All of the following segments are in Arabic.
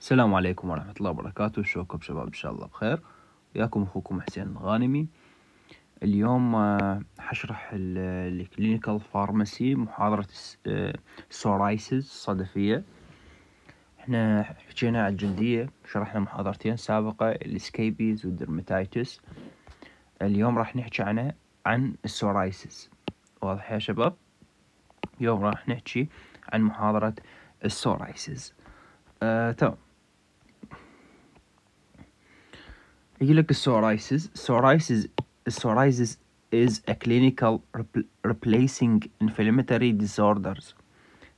السلام عليكم ورحمة الله وبركاته شوكم شباب إن شاء الله بخير وياكم أخوكم حسين الغانمي اليوم آه، حشرح الكلينيكال فارماسي محاضرة السورايسز الصدفية آه، احنا حكينا على الجلدية شرحنا محاضرتين سابقة السكيبيز والدرماتايتس اليوم راح نحكي عنه عن السورايسز واضح يا شباب اليوم راح نحكي عن محاضرة السورايسز آه، يجي لك السورايسز السورايسز السورايسز is a clinical replacing inflammatory disorders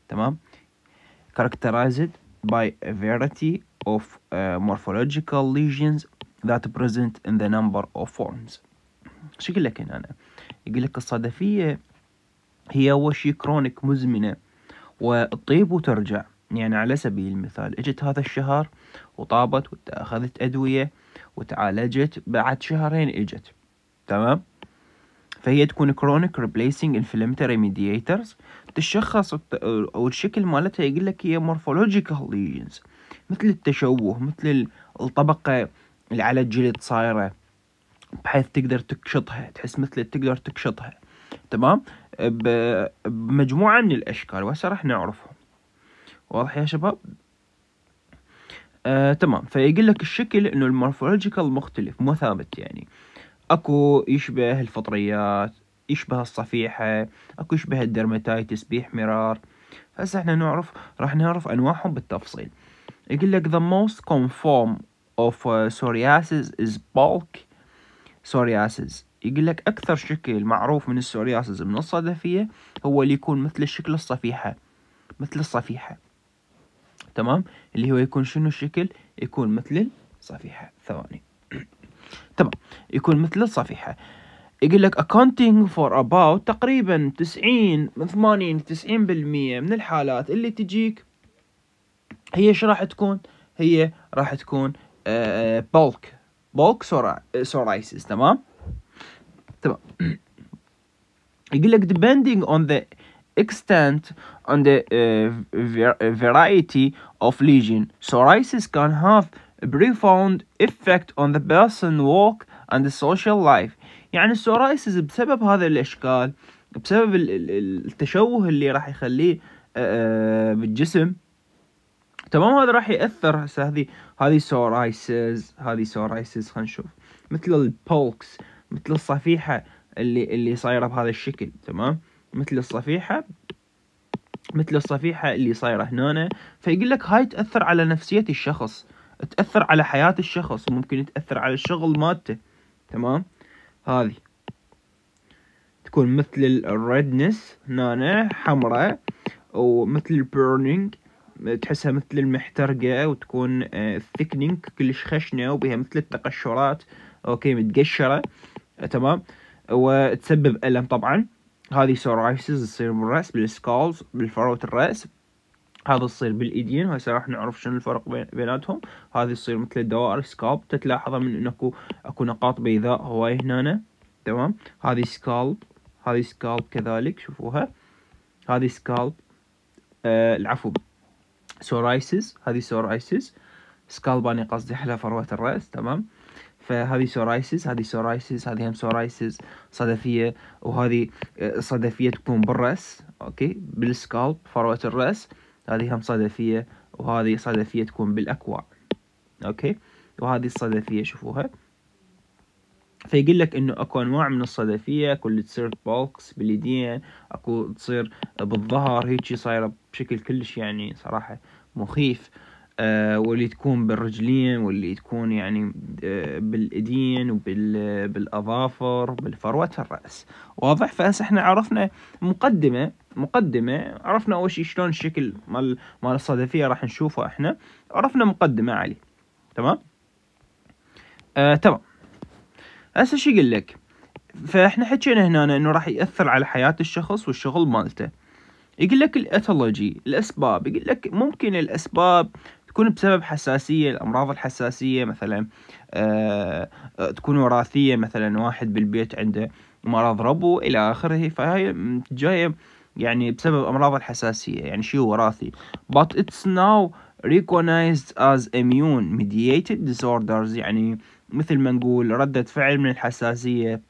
تمام characterized by a variety of uh, morphological lesions that present in the number of forms شكل لك هنا أنا يقول لك الصدفية هي وشي كرونيك مزمنة وتطيب وترجع يعني على سبيل المثال اجت هذا الشهر وطابت واتاخذت أدوية وتعالجت بعد شهرين اجت تمام فهي تكون كرونيك ريبليسنج انفلامتري ميدييترز تشخص او الشكل مالتها يقول لك هي مورفولوجيكال ليجنز مثل التشوه مثل الطبقه اللي على الجلد صايره بحيث تقدر تكشطها تحس مثل تقدر تكشطها تمام بمجموعه من الاشكال وهسه راح نعرفهم واضح يا شباب آه، تمام فيقول لك الشكل انه المورفولوجيكال مختلف مو ثابت يعني اكو يشبه الفطريات يشبه الصفيحة اكو يشبه الديرماتايتس بيح مرار هسه احنا نعرف راح نعرف انواعهم بالتفصيل يقول لك the most common form of آه، psoriasis is bulk psoriasis يقول لك اكثر شكل معروف من السورياسز من الصدفية هو اللي يكون مثل الشكل الصفيحة مثل الصفيحة تمام اللي هو يكون شنو الشكل يكون مثل الصفيحة ثواني تمام يكون مثل الصفيحة يقول لك accounting for about تقريبا 90 من 80 90% من الحالات اللي تجيك هي ايش راح تكون؟ هي راح تكون بولك بولك سورايسيس تمام؟ تمام يقول لك depending on the extent on the uh, variety of lesion. Psoriasis can have a profound effect on the person work and the social life. يعني السورايسز بسبب هذا الاشكال بسبب التشوه اللي راح يخليه آه، آه، بالجسم تمام هذا راح ياثر هسه هذه هذه سورايسز هذه سورايسز خلينا نشوف مثل البولكس مثل الصفيحه اللي اللي صايره بهذا الشكل تمام مثل الصفيحة مثل الصفيحة اللي صايرة هنا فيقول لك هاي تأثر على نفسية الشخص تأثر على حياة الشخص ممكن تأثر على الشغل مالته تمام هذه تكون مثل الريدنس هنا حمراء ومثل البيرنينج تحسها مثل المحترقة وتكون ثيكنينج آه، كلش خشنة وبها مثل التقشرات اوكي متقشرة تمام وتسبب ألم طبعا هذه سورايسز تصير بالرأس بالسكالز بالفروة الرأس هذا تصير بالايدين هسه راح نعرف شنو الفرق بين بيناتهم هذه تصير مثل الدوائر سكالب تتلاحظها من انه اكو اكو نقاط بيضاء هواي هنا تمام هذه سكالب هذه سكالب كذلك شوفوها هذه سكالب آه العفو سورايسز هذه سورايسز سكالب انا قصدي حلا فروه الراس تمام فهذه سورايسيس هذه سورايسيس هذه هم سورايسيس صدفيه وهذه آه، صدفيه تكون بالراس اوكي بالسكالب فروه الراس هذه هم صدفيه وهذه صدفيه تكون بالاكوع اوكي وهذه الصدفيه شوفوها فيقول لك انه اكو انواع من الصدفيه كل تصير بولكس باليدين اكو تصير بالظهر هيجي صايره بشكل كلش يعني صراحه مخيف آه، واللي تكون بالرجلين واللي تكون يعني آه، بالايدين وبالاظافر بالفروه الراس واضح فهسه احنا عرفنا مقدمه مقدمه عرفنا اول شيء شلون الشكل مال مال الصدفيه راح نشوفه احنا عرفنا مقدمه عليه تمام آه تمام هسه شو يقول لك فاحنا حكينا هنا انه راح ياثر على حياه الشخص والشغل مالته يقول لك الاثولوجي الاسباب يقول لك ممكن الاسباب تكون بسبب حساسية الأمراض الحساسية مثلا آه، آه، تكون وراثية مثلا واحد بالبيت عنده مرض ربو إلى آخره فهي جاية يعني بسبب أمراض الحساسية يعني شيء وراثي but it's now recognized as immune mediated disorders يعني مثل ما نقول ردة فعل من الحساسية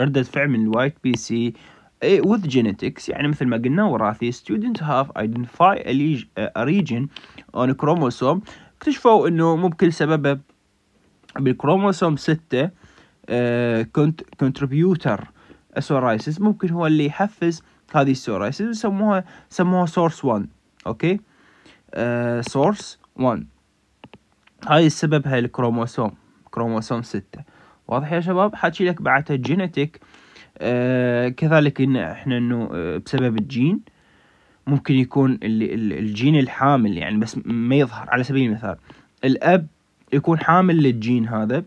ردة فعل من الوايت بي سي إيه، with genetics يعني مثل ما قلنا وراثي students have identified a region on a chromosome اكتشفوا انه مو بكل سبب بالكروموسوم 6 كنت كونتريبيوتر اسورايسس ممكن هو اللي يحفز هذه السورايسس يسموها سموها سورس 1 اوكي سورس آه، 1 هاي السبب هاي الكروموسوم كروموسوم 6 واضح يا شباب حكي لك بعدها جينيتيك آه، كذلك ان احنا انه آه، بسبب الجين ممكن يكون الجين الحامل يعني بس ما يظهر على سبيل المثال الاب يكون حامل للجين هذا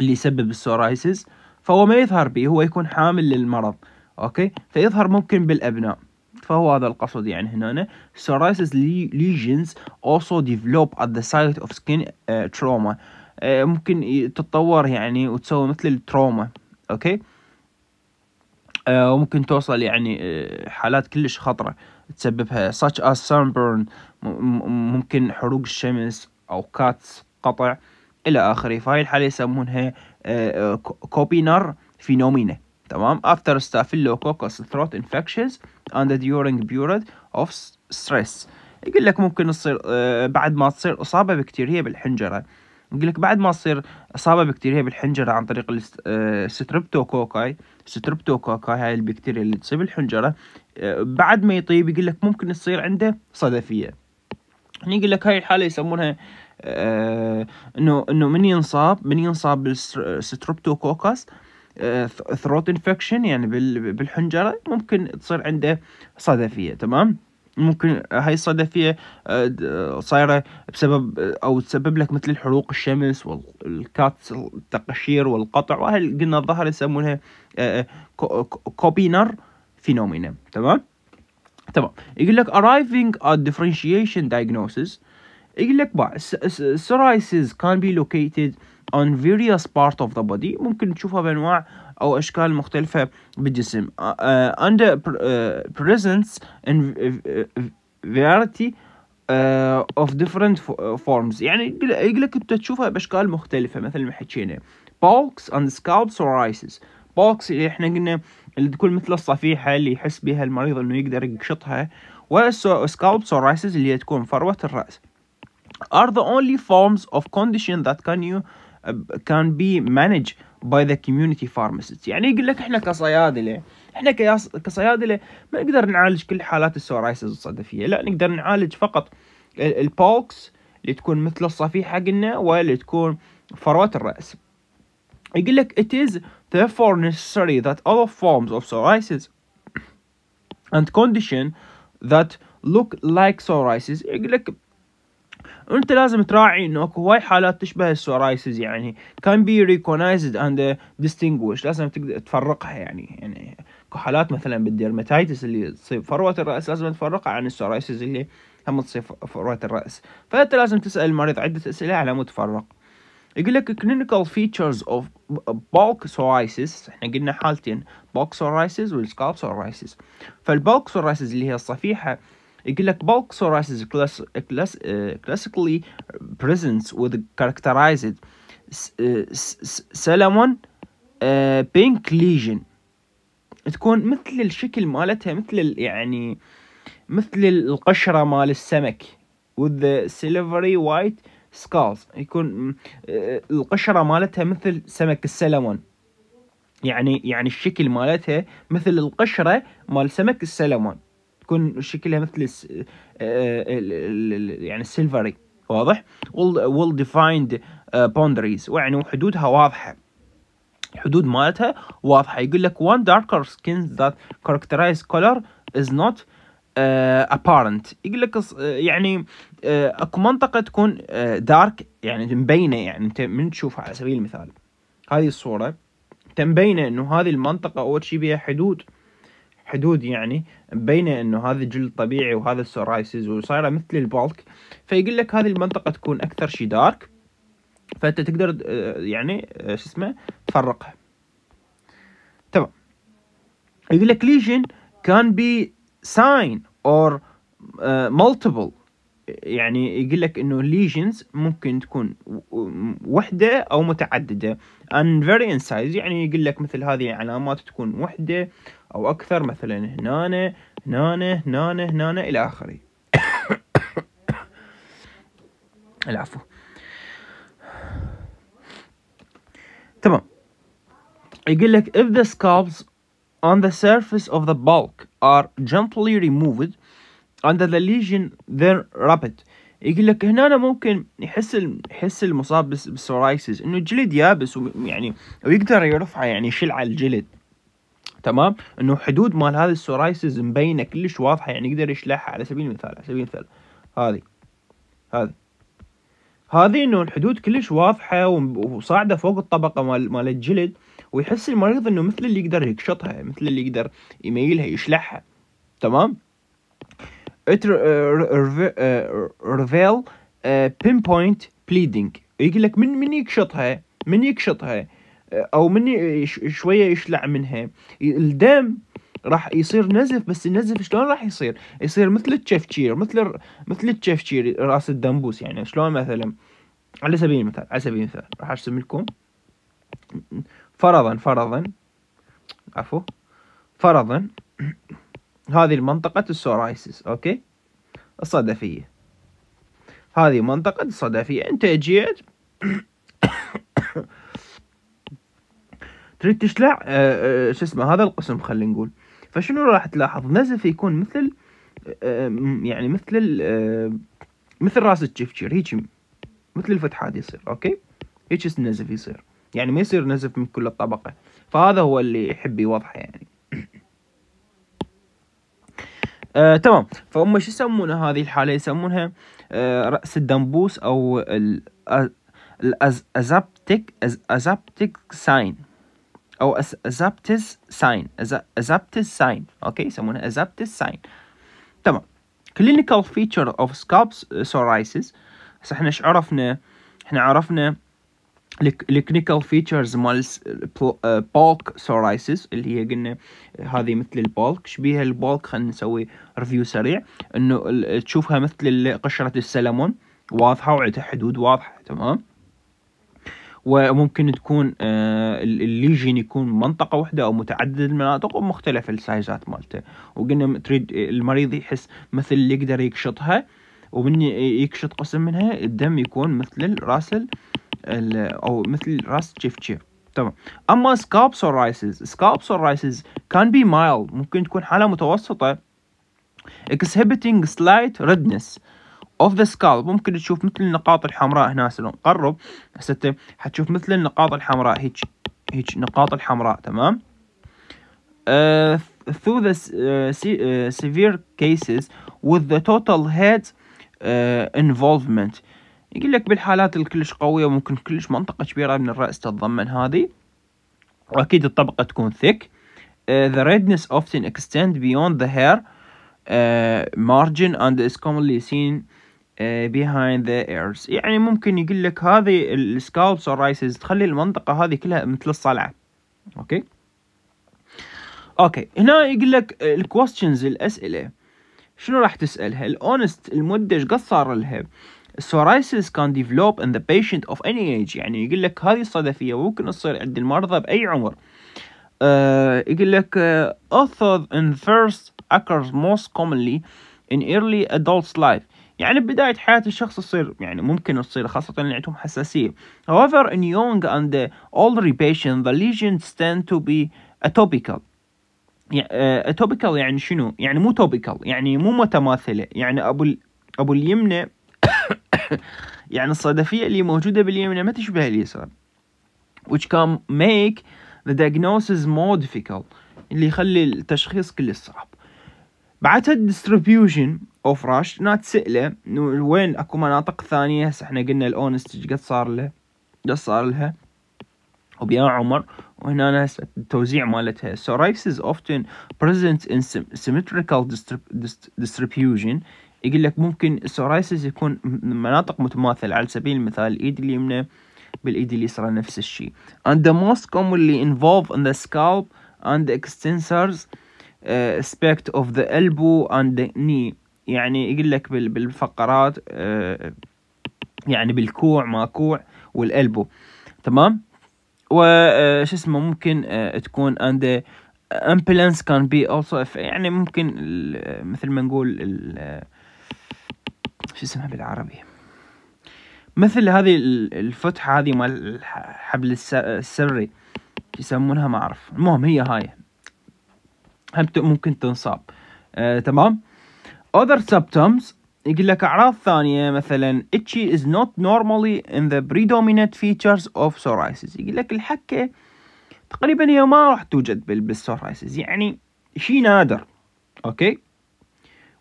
اللي يسبب السورايسز فهو ما يظهر به هو يكون حامل للمرض اوكي فيظهر ممكن بالابناء فهو هذا القصد يعني هنا سورايسز lesions also develop at the site of skin آه، trauma ممكن تتطور يعني وتسوي مثل التروما اوكي آه، وممكن توصل يعني آه، حالات كلش خطرة تسببها such as sunburn ممكن حروق الشمس أو كاتس قطع إلى آخره فهاي الحالة يسمونها كوبينر آه، فينومينا تمام after staphylococcus throat infections and during period of stress يقول لك ممكن تصير بعد ما تصير إصابة بكتيرية بالحنجرة يقول لك بعد ما تصير إصابة بكتيرية بالحنجرة عن طريق الستريبتوكوكاي ستربتوكوكا هاي البكتيريا اللي تصيب الحنجرة آه، بعد ما يطيب يقول لك ممكن تصير عنده صدفية هني يقول لك هاي الحالة يسمونها آه، انه انه من ينصاب من ينصاب بالستربتوكوكاس آه، ثروت انفكشن يعني بالحنجرة ممكن تصير عنده صدفية تمام ممكن هاي الصدفية آه، صايرة بسبب آه، أو تسبب لك مثل الحروق الشمس والكاتس التقشير والقطع وهي قلنا الظهر يسمونها آه، كوبينر فينومينا تمام تمام يقول لك arriving at differentiation diagnosis يقول لك بقى psoriasis can be located on various part of the body ممكن تشوفها بانواع أو أشكال مختلفة بالجسم uh, under آه، presence and variety of different forms يعني يقول لك أنت تشوفها بأشكال مختلفة مثل ما حكينا bulks on the scalp psoriasis bulks اللي احنا قلنا اللي تكون مثل الصفيحة اللي يحس بها المريض انه يقدر يقشطها و scalp psoriasis اللي تكون فروة الرأس are the only forms of condition that can you uh, can be managed باي ذا كوميونتي فارماسيست يعني يقول لك احنا كصيادله احنا كصيادله ما نقدر نعالج كل حالات السورايسز الصدفيه لا نقدر نعالج فقط البوكس اللي تكون مثل الصفيحه قلنا واللي تكون فروه الراس يقول لك it is therefore necessary that other forms of psoriasis and condition that look like psoriasis يقول لك انت لازم تراعي انه اكو هواي حالات تشبه السورايسز يعني كان بي ريكونايزد اند ديستنجوش لازم تقدر تفرقها يعني يعني اكو حالات مثلا بالديرماتايتس اللي تصيب فروه الراس لازم تفرقها عن السورايسز اللي هم تصيب فروه الراس فانت لازم تسال المريض عده اسئله على مود تفرق يقول لك clinical features of bulk psoriasis احنا قلنا حالتين bulk psoriasis والscalp psoriasis فالبالك psoriasis اللي هي الصفيحه يقول لك bulk psoriasis uh, classically presents with characterized سلمون بينك ليجن تكون مثل الشكل مالتها مثل يعني مثل القشرة مال السمك with the silvery white skulls يكون آه، القشرة مالتها مثل سمك السلمون يعني يعني الشكل مالتها مثل القشرة مال سمك السلمون تكون شكلها مثل آه، آه، الس... يعني السيلفري واضح ويل ديفايند آه، boundaries يعني حدودها واضحه حدود مالتها واضحه يقول لك one darker skin that characterize color is not uh, apparent يقول لك يعني اكو منطقه تكون دارك يعني مبينه يعني انت من تشوفها على سبيل المثال هذه الصوره تبين انه هذه المنطقه اول شيء بها حدود حدود يعني بين انه هذا جلد طبيعي وهذا السورايسز وصايره مثل البولك فيقول لك هذه المنطقه تكون اكثر شيء دارك فانت تقدر آه، يعني آه، شو اسمه تفرقها تمام يقول لك ليجن كان بي ساين اور مالتيبل يعني يقول لك انه ليجنز ممكن تكون وحده او متعدده ان فيري سايز يعني يقول لك مثل هذه علامات تكون وحده او اكثر مثلا هنا هنا هنا هنا الى اخره العفو تمام يقول لك if the scalps on the surface of the bulk are gently removed under the lesion then rub it يقول لك هنا أنا ممكن يحس يحس المصاب بالسورايسيس انه الجلد يابس ويعني ويقدر يرفعه يعني يشيل على الجلد تمام انه حدود مال هذا السورايسز مبينه كلش واضحه يعني يقدر يشلحها على سبيل المثال على سبيل المثال هذه هذه هذه انه الحدود كلش واضحه وصاعده فوق الطبقه مال مال الجلد ويحس المريض انه مثل اللي يقدر يكشطها مثل اللي يقدر يميلها يشلحها تمام ريفيل بين بوينت بليدنج يقول لك من من يكشطها من يكشطها او من شويه يشلع منها الدم راح يصير نزف بس النزف شلون راح يصير يصير مثل التشفشير مثل مثل التشفشير راس الدمبوس يعني شلون مثلا على سبيل المثال على سبيل المثال راح ارسم لكم فرضا فرضا عفوا فرضا هذه المنطقة السورايسيس اوكي الصدفية هذه منطقة الصدفية انت جيت تريد تشلع آه، آه، شو اسمه هذا القسم خلينا نقول فشنو راح تلاحظ نزف يكون مثل آه، يعني مثل مثل راس التشفشير هيك مثل الفتحات يصير اوكي هيك النزف يصير يعني ما يصير نزف من كل الطبقة فهذا هو اللي يحب يوضحه يعني آه، تمام فهم شو يسمونها هذه الحالة يسمونها آه، رأس الدنبوس أو الأزابتيك أزابتيك ساين او ازابتس ساين ازابتس ساين اوكي يسمونها ازابتس ساين تمام كلينيكال فيتشر اوف سكالب سورايسيس هسه احنا ايش عرفنا احنا عرفنا الكلينيكال فيتشرز مال بولك سورايسيس آه، اللي هي قلنا هذه مثل البولك شبيها البولك خلينا نسوي ريفيو سريع انه تشوفها مثل قشره السلمون واضحه وعندها حدود واضحه تمام وممكن تكون آه، الليجن يكون منطقه واحده او متعدد المناطق ومختلف السايزات مالته وقلنا تريد آه، المريض يحس مثل اللي يقدر يكشطها ومن يكشط قسم منها الدم يكون مثل راس او مثل راس تشيفتشي تمام اما سكاب سورايسز سكاب سورايسز كان بي مايل ممكن تكون حاله متوسطه exhibiting slight redness اوف ذا skull ممكن تشوف مثل النقاط الحمراء هنا لو نقرب هسه حتشوف مثل النقاط الحمراء هيك هيك نقاط الحمراء تمام uh, through the uh, uh, severe cases with the total head uh, involvement يقول لك بالحالات الكلش قوية ممكن كلش منطقة كبيرة من الرأس تتضمن هذه وأكيد الطبقة تكون thick the redness often extend beyond the hair uh, margin and is commonly seen آه، behind the ears يعني ممكن يقول لك هذه السكاوتس رايسز تخلي المنطقة هذه كلها مثل الصلعة اوكي اوكي هنا يقول لك الكوستشنز الأسئلة شنو راح تسألها الأونست المدة قد صار لها psoriasis كان ديفلوب ان ذا بيشنت اوف اني ايج يعني يقول لك هذه الصدفية ممكن تصير عند المرضى بأي عمر Uh, يقول لك uh, آه، author and first occurs most commonly in early adults life يعني بداية حياة الشخص تصير يعني ممكن تصير خاصة اللي عندهم حساسية. However, in young and older patients, the lesions tend to be atopical. آه، atopical يعني شنو؟ يعني مو topical يعني مو متماثله يعني ابو ال... ابو اليمنى يعني الصدفيه اللي موجوده باليمنى ما تشبه اليسار which can make the diagnosis more difficult اللي يخلي التشخيص كلش صعب بعدها distribution اوفراش نتسأله وين اكو مناطق ثانية هسه احنا قلنا الاونست ايش قد صار له قد صار لها وبيا عمر وهنا هسه التوزيع مالتها سورايس از اوفتن بريزنت ان symmetrical distribution يقول لك ممكن السورايسز يكون مناطق متماثلة على سبيل المثال الايد اليمنى بالايد اليسرى نفس الشيء and the most commonly involved in the scalp and the extensors uh, aspect of the elbow and the knee يعني يقول لك بالفقرات آه، يعني بالكوع ما كوع والالبو تمام وش آه، اسمه ممكن آه، تكون عنده امبلانس كان بي اولسو يعني ممكن مثل ما نقول شو اسمها بالعربي مثل هذه الفتحة هذه مال الحبل السري يسمونها ما اعرف المهم هي هاي هم ممكن تنصاب آه تمام other symptoms يقول لك أعراض ثانية مثلا itchy is not normally in the predominant features of psoriasis يقول لك الحكة تقريبا هي ما راح توجد بالسورايسز يعني شيء نادر أوكي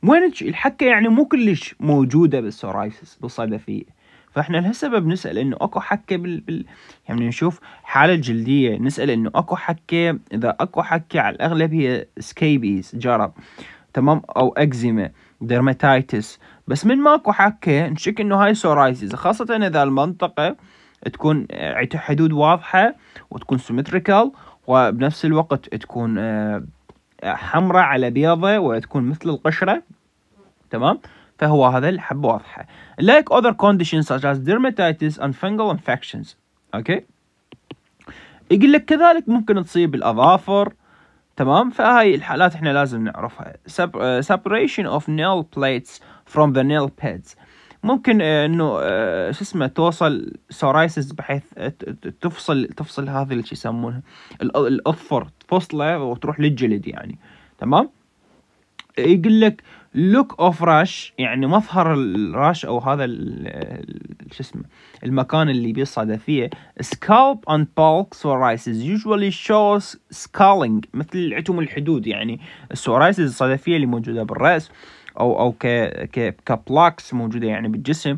وين الحكة يعني مو كلش موجودة بالسورايسز بالصدفيه فاحنا لهالسبب نسال انه اكو حكه بال, بال... يعني نشوف حاله جلديه نسال انه اكو حكه اذا اكو حكه على الاغلب هي سكيبيز جرب تمام او اكزيما ديرماتايتس بس من ماكو حكه نشك انه هاي سورايسيس خاصه اذا المنطقه تكون حدود واضحه وتكون سيمتريكال وبنفس الوقت تكون آه، حمراء على بيضة وتكون مثل القشرة تمام فهو هذا الحب واضحة like other conditions such as dermatitis and fungal infections اوكي okay. يقول لك كذلك ممكن تصيب الأظافر تمام فهاي الحالات احنا لازم نعرفها آه، separation of nail plates from the nail pads ممكن آه، انه آه، شو اسمه توصل سورايسز بحيث تفصل تفصل هذه اللي يسمونها الاظفر تفصله وتروح للجلد يعني تمام يقول لك لوك اوف راش يعني مظهر الراش او هذا شو اسمه المكان اللي بيصعد فيه scalp and bulk psoriasis usually shows scaling مثل عتم الحدود يعني السورايسز الصدفيه اللي موجوده بالراس او او ك ك كبلاكس موجوده يعني بالجسم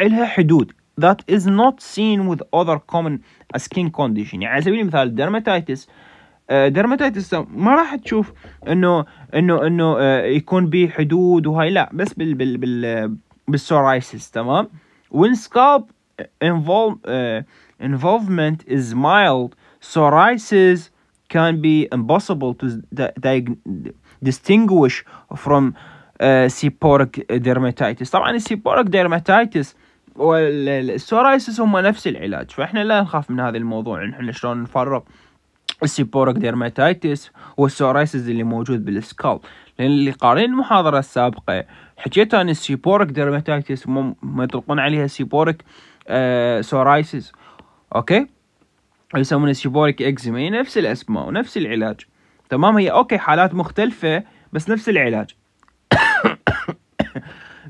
لها حدود that is not seen with other common skin condition يعني على سبيل المثال dermatitis درماتيتس آه، ما راح تشوف انه انه انه آه، يكون به حدود وهاي لا بس بال بال بال بالسورايسس تمام وين سكالب آه، involvement is mild psoriasis can be impossible to distinguish from uh, dermatitis طبعا السيبورك dermatitis والسورايسس هم نفس العلاج فاحنا لا نخاف من هذا الموضوع احنا شلون نفرق السيبورك ديرماتايتس والسورايسز اللي موجود بالسكال لان اللي قارين المحاضرة السابقة حكيت عن السيبورك ديرماتايتس ما يطلقون عليها سيبورك آه سورايسز اوكي يسمونها سيبورك اكزيما هي نفس الاسماء ونفس العلاج تمام هي اوكي حالات مختلفة بس نفس العلاج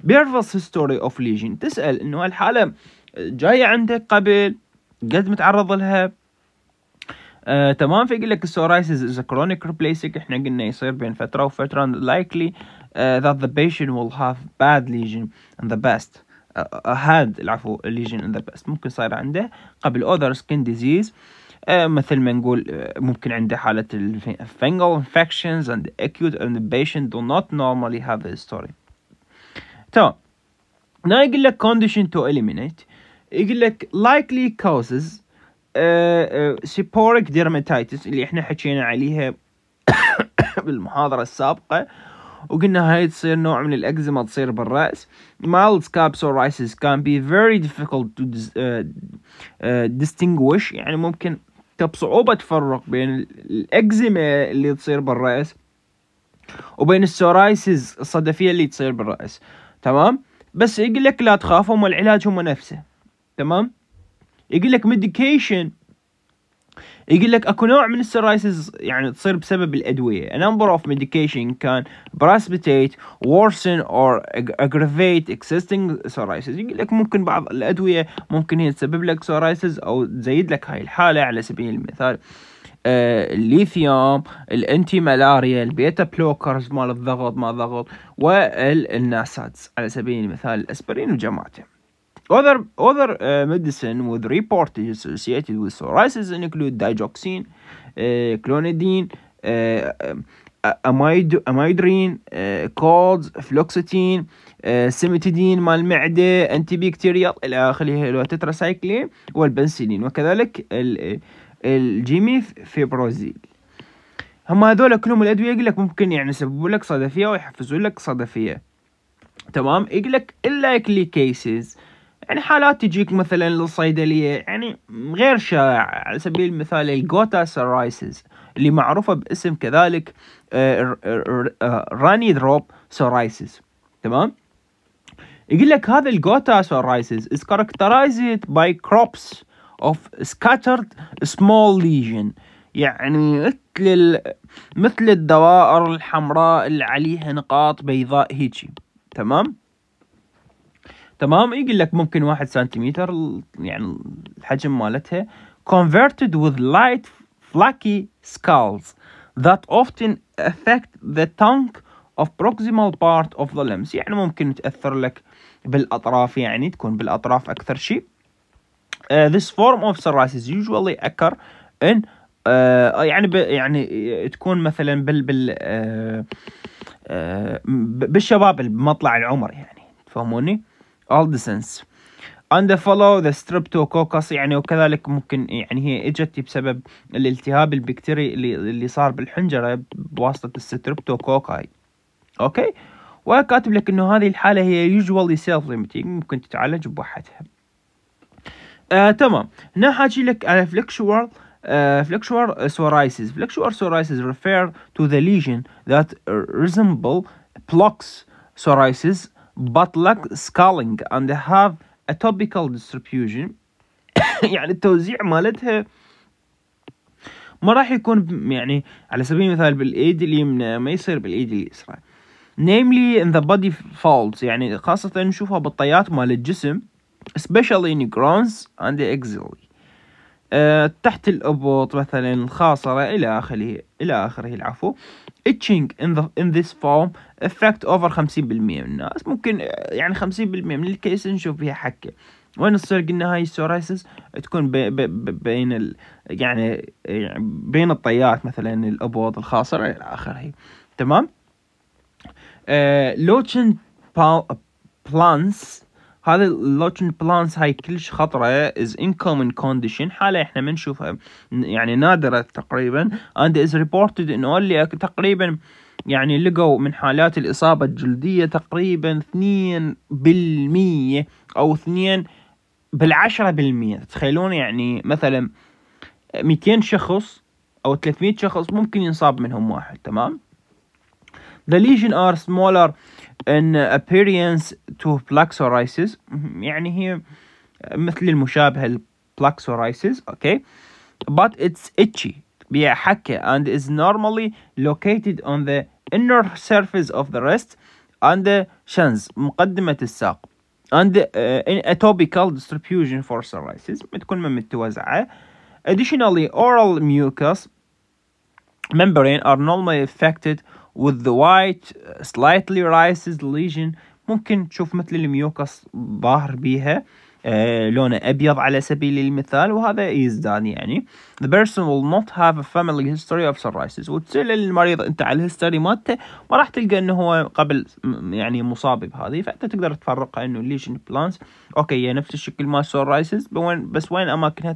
بيرفس هيستوري اوف ليجن تسأل انه الحالة جاية عندك قبل قد متعرض لها آه تمام فيجي لك السورايسيس از كرونيك ريبليسنج احنا قلنا يصير بين فتره وفتره likely uh, that the patient will have bad lesion in the past had العفو lesion in the past ممكن صاير عنده قبل other skin disease آه مثل ما نقول آه ممكن عنده حالة fungal infections and acute and the patient do not normally have a history تمام هنا يقول لك condition to eliminate يقول لك likely causes آه، آه، سيبوريك ديرماتايتس اللي احنا حكينا عليها بالمحاضرة السابقة وقلنا هاي تصير نوع من الأكزيما تصير بالرأس mild scalp can be very difficult to آه، distinguish يعني ممكن بصعوبة تفرق بين الأكزيما اللي تصير بالرأس وبين السورايسز الصدفية اللي تصير بالرأس تمام بس يقول لك لا تخاف هم العلاج هم نفسه تمام يقول لك ميديكيشن يقول لك اكو نوع من السرايسز يعني تصير بسبب الادويه a number of medication can precipitate worsen or aggravate existing psoriasis يقول لك ممكن بعض الادويه ممكن هي تسبب لك سرايسز او تزيد لك هاي الحاله على سبيل المثال الليثيوم الانتي مالاريا البيتا بلوكرز مال الضغط ما ضغط والناسادز على سبيل المثال الاسبرين وجماعته Other, other uh, medicine with reported associated with psoriasis include digoxin, uh, clonidine, uh, uh, amid amidrine, uh, colds, fluoxetine, uh, سيمتيدين مال المعدة انتي الى اخره اللي هو والبنسلين وكذلك الجيمي فيبروزيل هم هذول كلهم الادوية يقول لك ممكن يعني يسببوا لك صدفية ويحفزوا لك صدفية تمام يقول لك اللايكلي كيسز يعني حالات تجيك مثلا للصيدلية يعني غير شائع على سبيل المثال الجوتا سورايسز اللي معروفة باسم كذلك آه، آه، راني دروب سورايسز تمام يقول لك هذا الجوتا سورايسز is characterized by crops of scattered small lesion يعني مثل مثل الدوائر الحمراء اللي عليها نقاط بيضاء هيجي تمام تمام يقول لك ممكن واحد سنتيمتر يعني الحجم مالتها converted with light flaky skulls that often affect the tongue of proximal part of the limbs يعني ممكن تأثر لك بالأطراف يعني تكون بالأطراف أكثر شيء uh, this form of psoriasis usually occur in uh, يعني ب, يعني تكون مثلا بال بال uh, uh, بالشباب بمطلع العمر يعني تفهموني؟ الدسنس اندفولو ذا ستريبتوكوكس يعني وكذلك ممكن يعني هي اجت بسبب الالتهاب البكتيري اللي, اللي صار بالحنجره بواسطه الستريبتوكوكاي اوكي وكاتب لك انه هذه الحاله هي يوجوالي سيلف limiting ممكن تتعالج بوحدها آه تمام هنا حاجي لك على فلكشوال فلكشوال flexural psoriasis. Flexural psoriasis تو to the lesion that resemble plaques psoriasis but lack scaling and they have a topical distribution يعني التوزيع مالتها ما راح يكون يعني على سبيل المثال بالايد اليمنى ما يصير بالايد اليسرى namely in the body folds يعني خاصة نشوفها بالطيات مال الجسم especially in grounds and the axillary أه تحت الابط مثلا الخاصرة الى اخره الى اخره العفو itching in, the, in this form affect over 50% من الناس ممكن يعني 50% من الكيس نشوف فيها حكة وين تصير قلنا هاي السورايسس تكون بي بي بين ال يعني, بين الطيات مثلا الابوض الخاصر الى اخره تمام آه، لوتشن بلانس هذا اللوتشن بلانس هاي كلش خطره از ان كومن كونديشن حاله احنا نشوفها يعني نادره تقريبا and is reported ان only تقريبا يعني لقوا من حالات الإصابة الجلدية تقريبا 2% أو 2 بالعشرة بالمية تتخيلون يعني مثلا 200 شخص أو 300 شخص ممكن ينصاب منهم واحد تمام The lesion are smaller In appearance to plaxoriasis mm-hmm. يعني هي مثل المشابهة الplaxoriasis okay but it's itchy بيحكى and is normally located on the inner surface of the wrist and the shins مقدمة الساق and uh, in atopical distribution for psoriasis بتكون متوزعة additionally oral mucus membrane are normally affected with the white slightly rises lesion ممكن تشوف مثل الميوكس ظاهر بيها آه لونه أبيض على سبيل المثال وهذا يزداد يعني the person will not have a family history of psoriasis وتسأل المريض أنت على الهيستوري مالته ما راح تلقى أنه هو قبل يعني مصاب بهذه فأنت تقدر تفرق أنه lesion بلانس أوكي هي نفس الشكل مال psoriasis بس وين أماكنها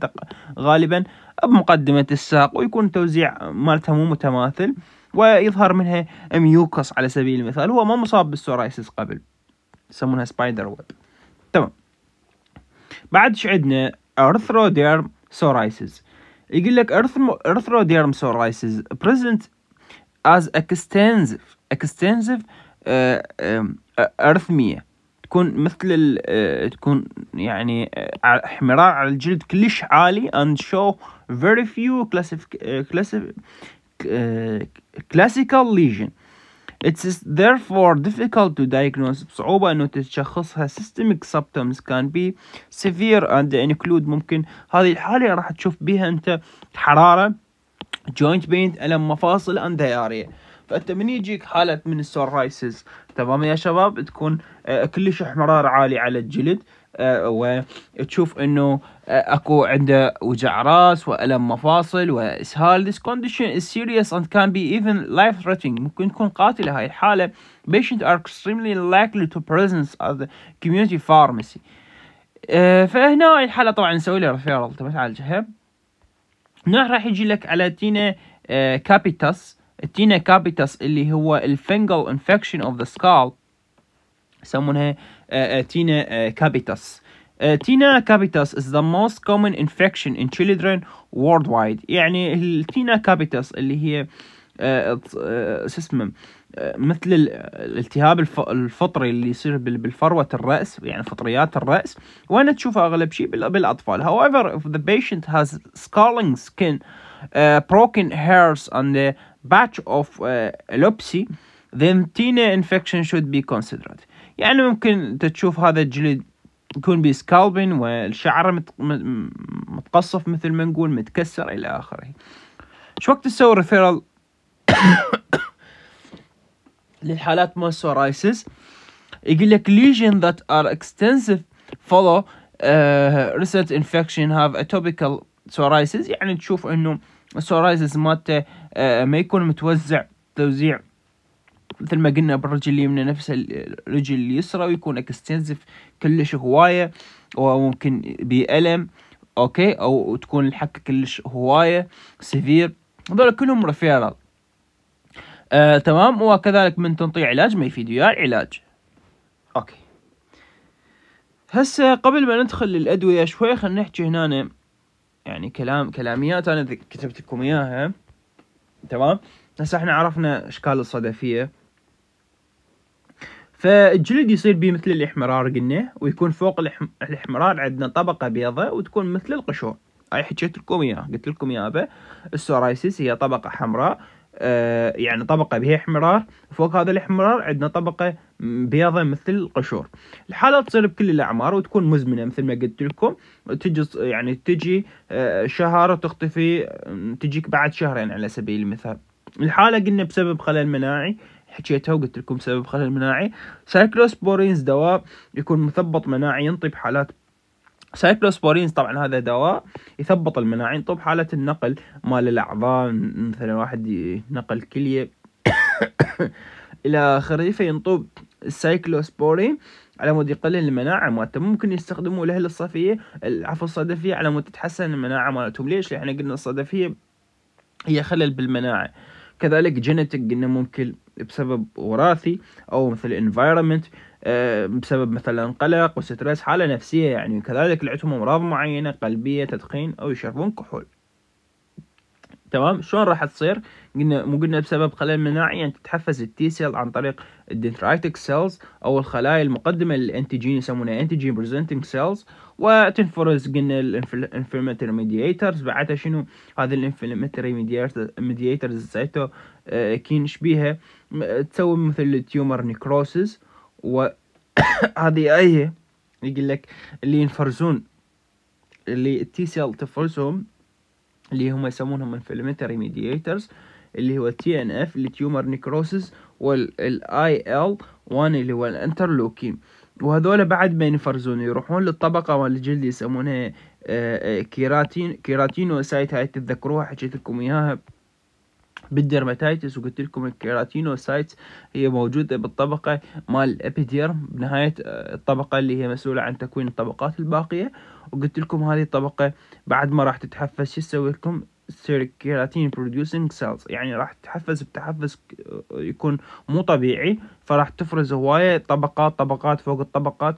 غالبا بمقدمة الساق ويكون توزيع مالتها مو متماثل ويظهر منها ميوكس على سبيل المثال هو ما مصاب بالسورايسيس قبل يسمونها سبايدر ويب تمام بعد شو عندنا ارثروديرم سورايسيس يقول لك ارثروديرم سورايسيس بريزنت از اكستنسيف اكستنسيف ارثمية تكون مثل آه، تكون يعني آه، احمرار على الجلد كلش عالي and show very few classific آه، Uh, classical lesion It is therefore difficult to diagnose بصعوبة انه تشخصها systemic symptoms can be severe and include ممكن هذه الحالة راح تشوف بها انت حرارة joint pain ألم مفاصل and diarrhea فانت من يجيك حالة من السورايسز تمام يا شباب تكون uh, كلش احمرار عالي على الجلد آه، وتشوف انه آه، اكو عنده وجع راس والم مفاصل واسهال this condition is serious and can be even life threatening ممكن تكون قاتله هاي الحاله patient are extremely likely to presence at the community pharmacy آه، فهنا الحاله طبعا نسوي له ريفيرال تبى تعالجها هنا راح يجي لك على تينا كابيتاس التينا كابيتاس اللي هو الفنجل انفكشن اوف ذا سكال يسمونها تينا كابيتاس تينا كابيتاس is the most common infection in children worldwide يعني التينا كابيتاس اللي هي شو اسمه مثل الالتهاب الفطري اللي يصير بالفروة الرأس يعني فطريات الرأس وأنا تشوفه أغلب شيء بالأطفال however if the patient has scarring skin uh, broken hairs and a batch of uh, epilepsy then tina infection should be considered يعني ممكن انت تشوف هذا الجلد يكون بسكالبين والشعر متقصف مثل ما نقول متكسر الى اخره شو وقت تسوي ريفيرال للحالات مال سورايسس يقول لك lesions that are extensive follow ريسنت آه، recent infection have atopical psoriasis يعني تشوف انه السورايسس مالته uh, ما يكون متوزع توزيع مثل ما قلنا بالرجل اليمنى نفس الرجل اليسرى ويكون اكستنسيف كلش هوايه وممكن بألم اوكي او تكون الحكه كلش هوايه سفير هذول كلهم ريفيرال آه، تمام وكذلك من تنطي علاج ما يفيد وياه العلاج اوكي هسه قبل ما ندخل للادويه شوي خلينا نحكي هنا يعني كلام كلاميات انا كتبت لكم اياها تمام هسه احنا عرفنا اشكال الصدفيه فالجلد يصير بيه مثل الاحمرار قلنا ويكون فوق الاحمرار عندنا طبقة بيضة وتكون مثل القشور هاي حكيت لكم اياها قلت لكم يابا السورايسيس هي طبقة حمراء آه يعني طبقة بها احمرار فوق هذا الاحمرار عندنا طبقة بيضة مثل القشور الحالة تصير بكل الأعمار وتكون مزمنة مثل ما قلت لكم تجي يعني تجي آه شهر وتختفي آه، تجيك بعد شهرين على سبيل المثال الحالة قلنا بسبب خلل مناعي حكيتها وقلت لكم سبب خلل مناعي سايكلوسبورينز دواء يكون مثبط مناعي ينطي بحالات سايكلوسبورينز طبعا هذا دواء يثبط المناعي ينطي بحالة النقل مال الأعضاء مثلا واحد نقل كلية إلى آخره فينطوب السايكلوسبورين على مود يقلل المناعة مالته ممكن يستخدموا الأهل الصفية عفوا الصدفية على مود تتحسن المناعة مالتهم ليش؟ لأن قلنا الصدفية هي خلل بالمناعة كذلك جينيتك قلنا ممكن بسبب وراثي او مثل انفايرمنت آه، بسبب مثلا قلق وستريس حالة نفسية يعني كذلك اللي عندهم امراض معينة قلبية تدخين او يشربون كحول تمام شلون راح تصير قلنا مو قلنا بسبب خلل مناعي يعني تتحفز التي سيل عن طريق الدنترايتك سيلز او الخلايا المقدمه للانتيجين يسمونها انتيجين بريزنتنج سيلز وتنفرز قلنا الانفلاماتوري ميدييترز بعدها شنو هذا الانفلاماتوري ميدياترز سايتو آه، كي نشبيها آه، تسوي مثل التيومر نيكروسيس وهذه أيه يقول لك اللي ينفرزون اللي التي سيل تفرزهم اللي هم يسمونهم انفلمنتري ميدييترز اللي هو تي ان اف اللي تيومر نيكروسيس والاي ال 1 اللي هو الانترلوكين وهذولا بعد ما ينفرزون يروحون للطبقه مال الجلد يسمونها آه، كيراتين كيراتين هاي تتذكروها حكيت لكم اياها بالديرماتيتس وقلت لكم الكيراتينوسايتس هي موجودة بالطبقة مال الابيديرم بنهاية آه، الطبقة اللي هي مسؤولة عن تكوين الطبقات الباقية وقلت لكم هذه الطبقة بعد ما راح تتحفز شو تسوي لكم كيراتين بروديوسنج سيلز يعني راح تتحفز بتحفز آه، يكون مو طبيعي فراح تفرز هواية طبقات طبقات فوق الطبقات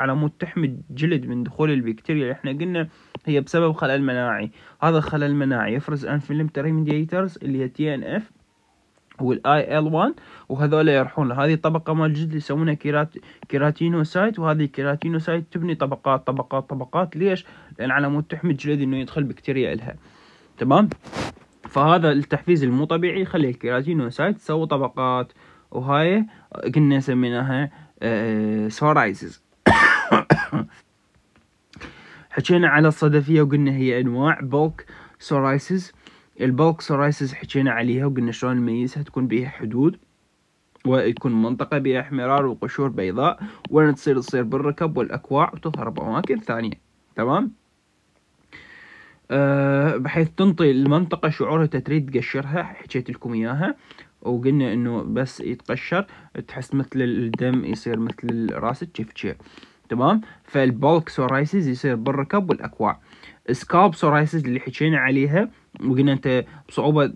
على مود تحمي الجلد من دخول البكتيريا اللي احنا قلنا هي بسبب خلل مناعي هذا الخلل المناعي يفرز انفلمتري ميديترز اللي هي تي ان اف والاي ال 1 وهذول يروحون هذه الطبقه مال الجلد يسمونها كيرات كيراتينوسايت وهذه الكيراتينوسايت تبني طبقات طبقات طبقات ليش؟ لان على مود تحمي الجلد انه يدخل بكتيريا الها تمام؟ فهذا التحفيز المو طبيعي يخلي الكيراتينوسايت تسوي طبقات وهاي قلنا سميناها آه، سورايزز حكينا على الصدفية وقلنا هي انواع بولك سورايسز البولك سورايسز حكينا عليها وقلنا شلون نميزها تكون بيها حدود ويكون منطقة بها احمرار وقشور بيضاء وين تصير تصير بالركب والأكواع وتظهر بأماكن ثانية تمام أه بحيث تنطي المنطقة شعورها تريد تقشرها حكيت لكم إياها وقلنا إنه بس يتقشر تحس مثل الدم يصير مثل تشيف تشيف تمام فالبولك سورايسز يصير بالركب والاكواع سكالب سورايسز اللي حكينا عليها وقلنا انت بصعوبه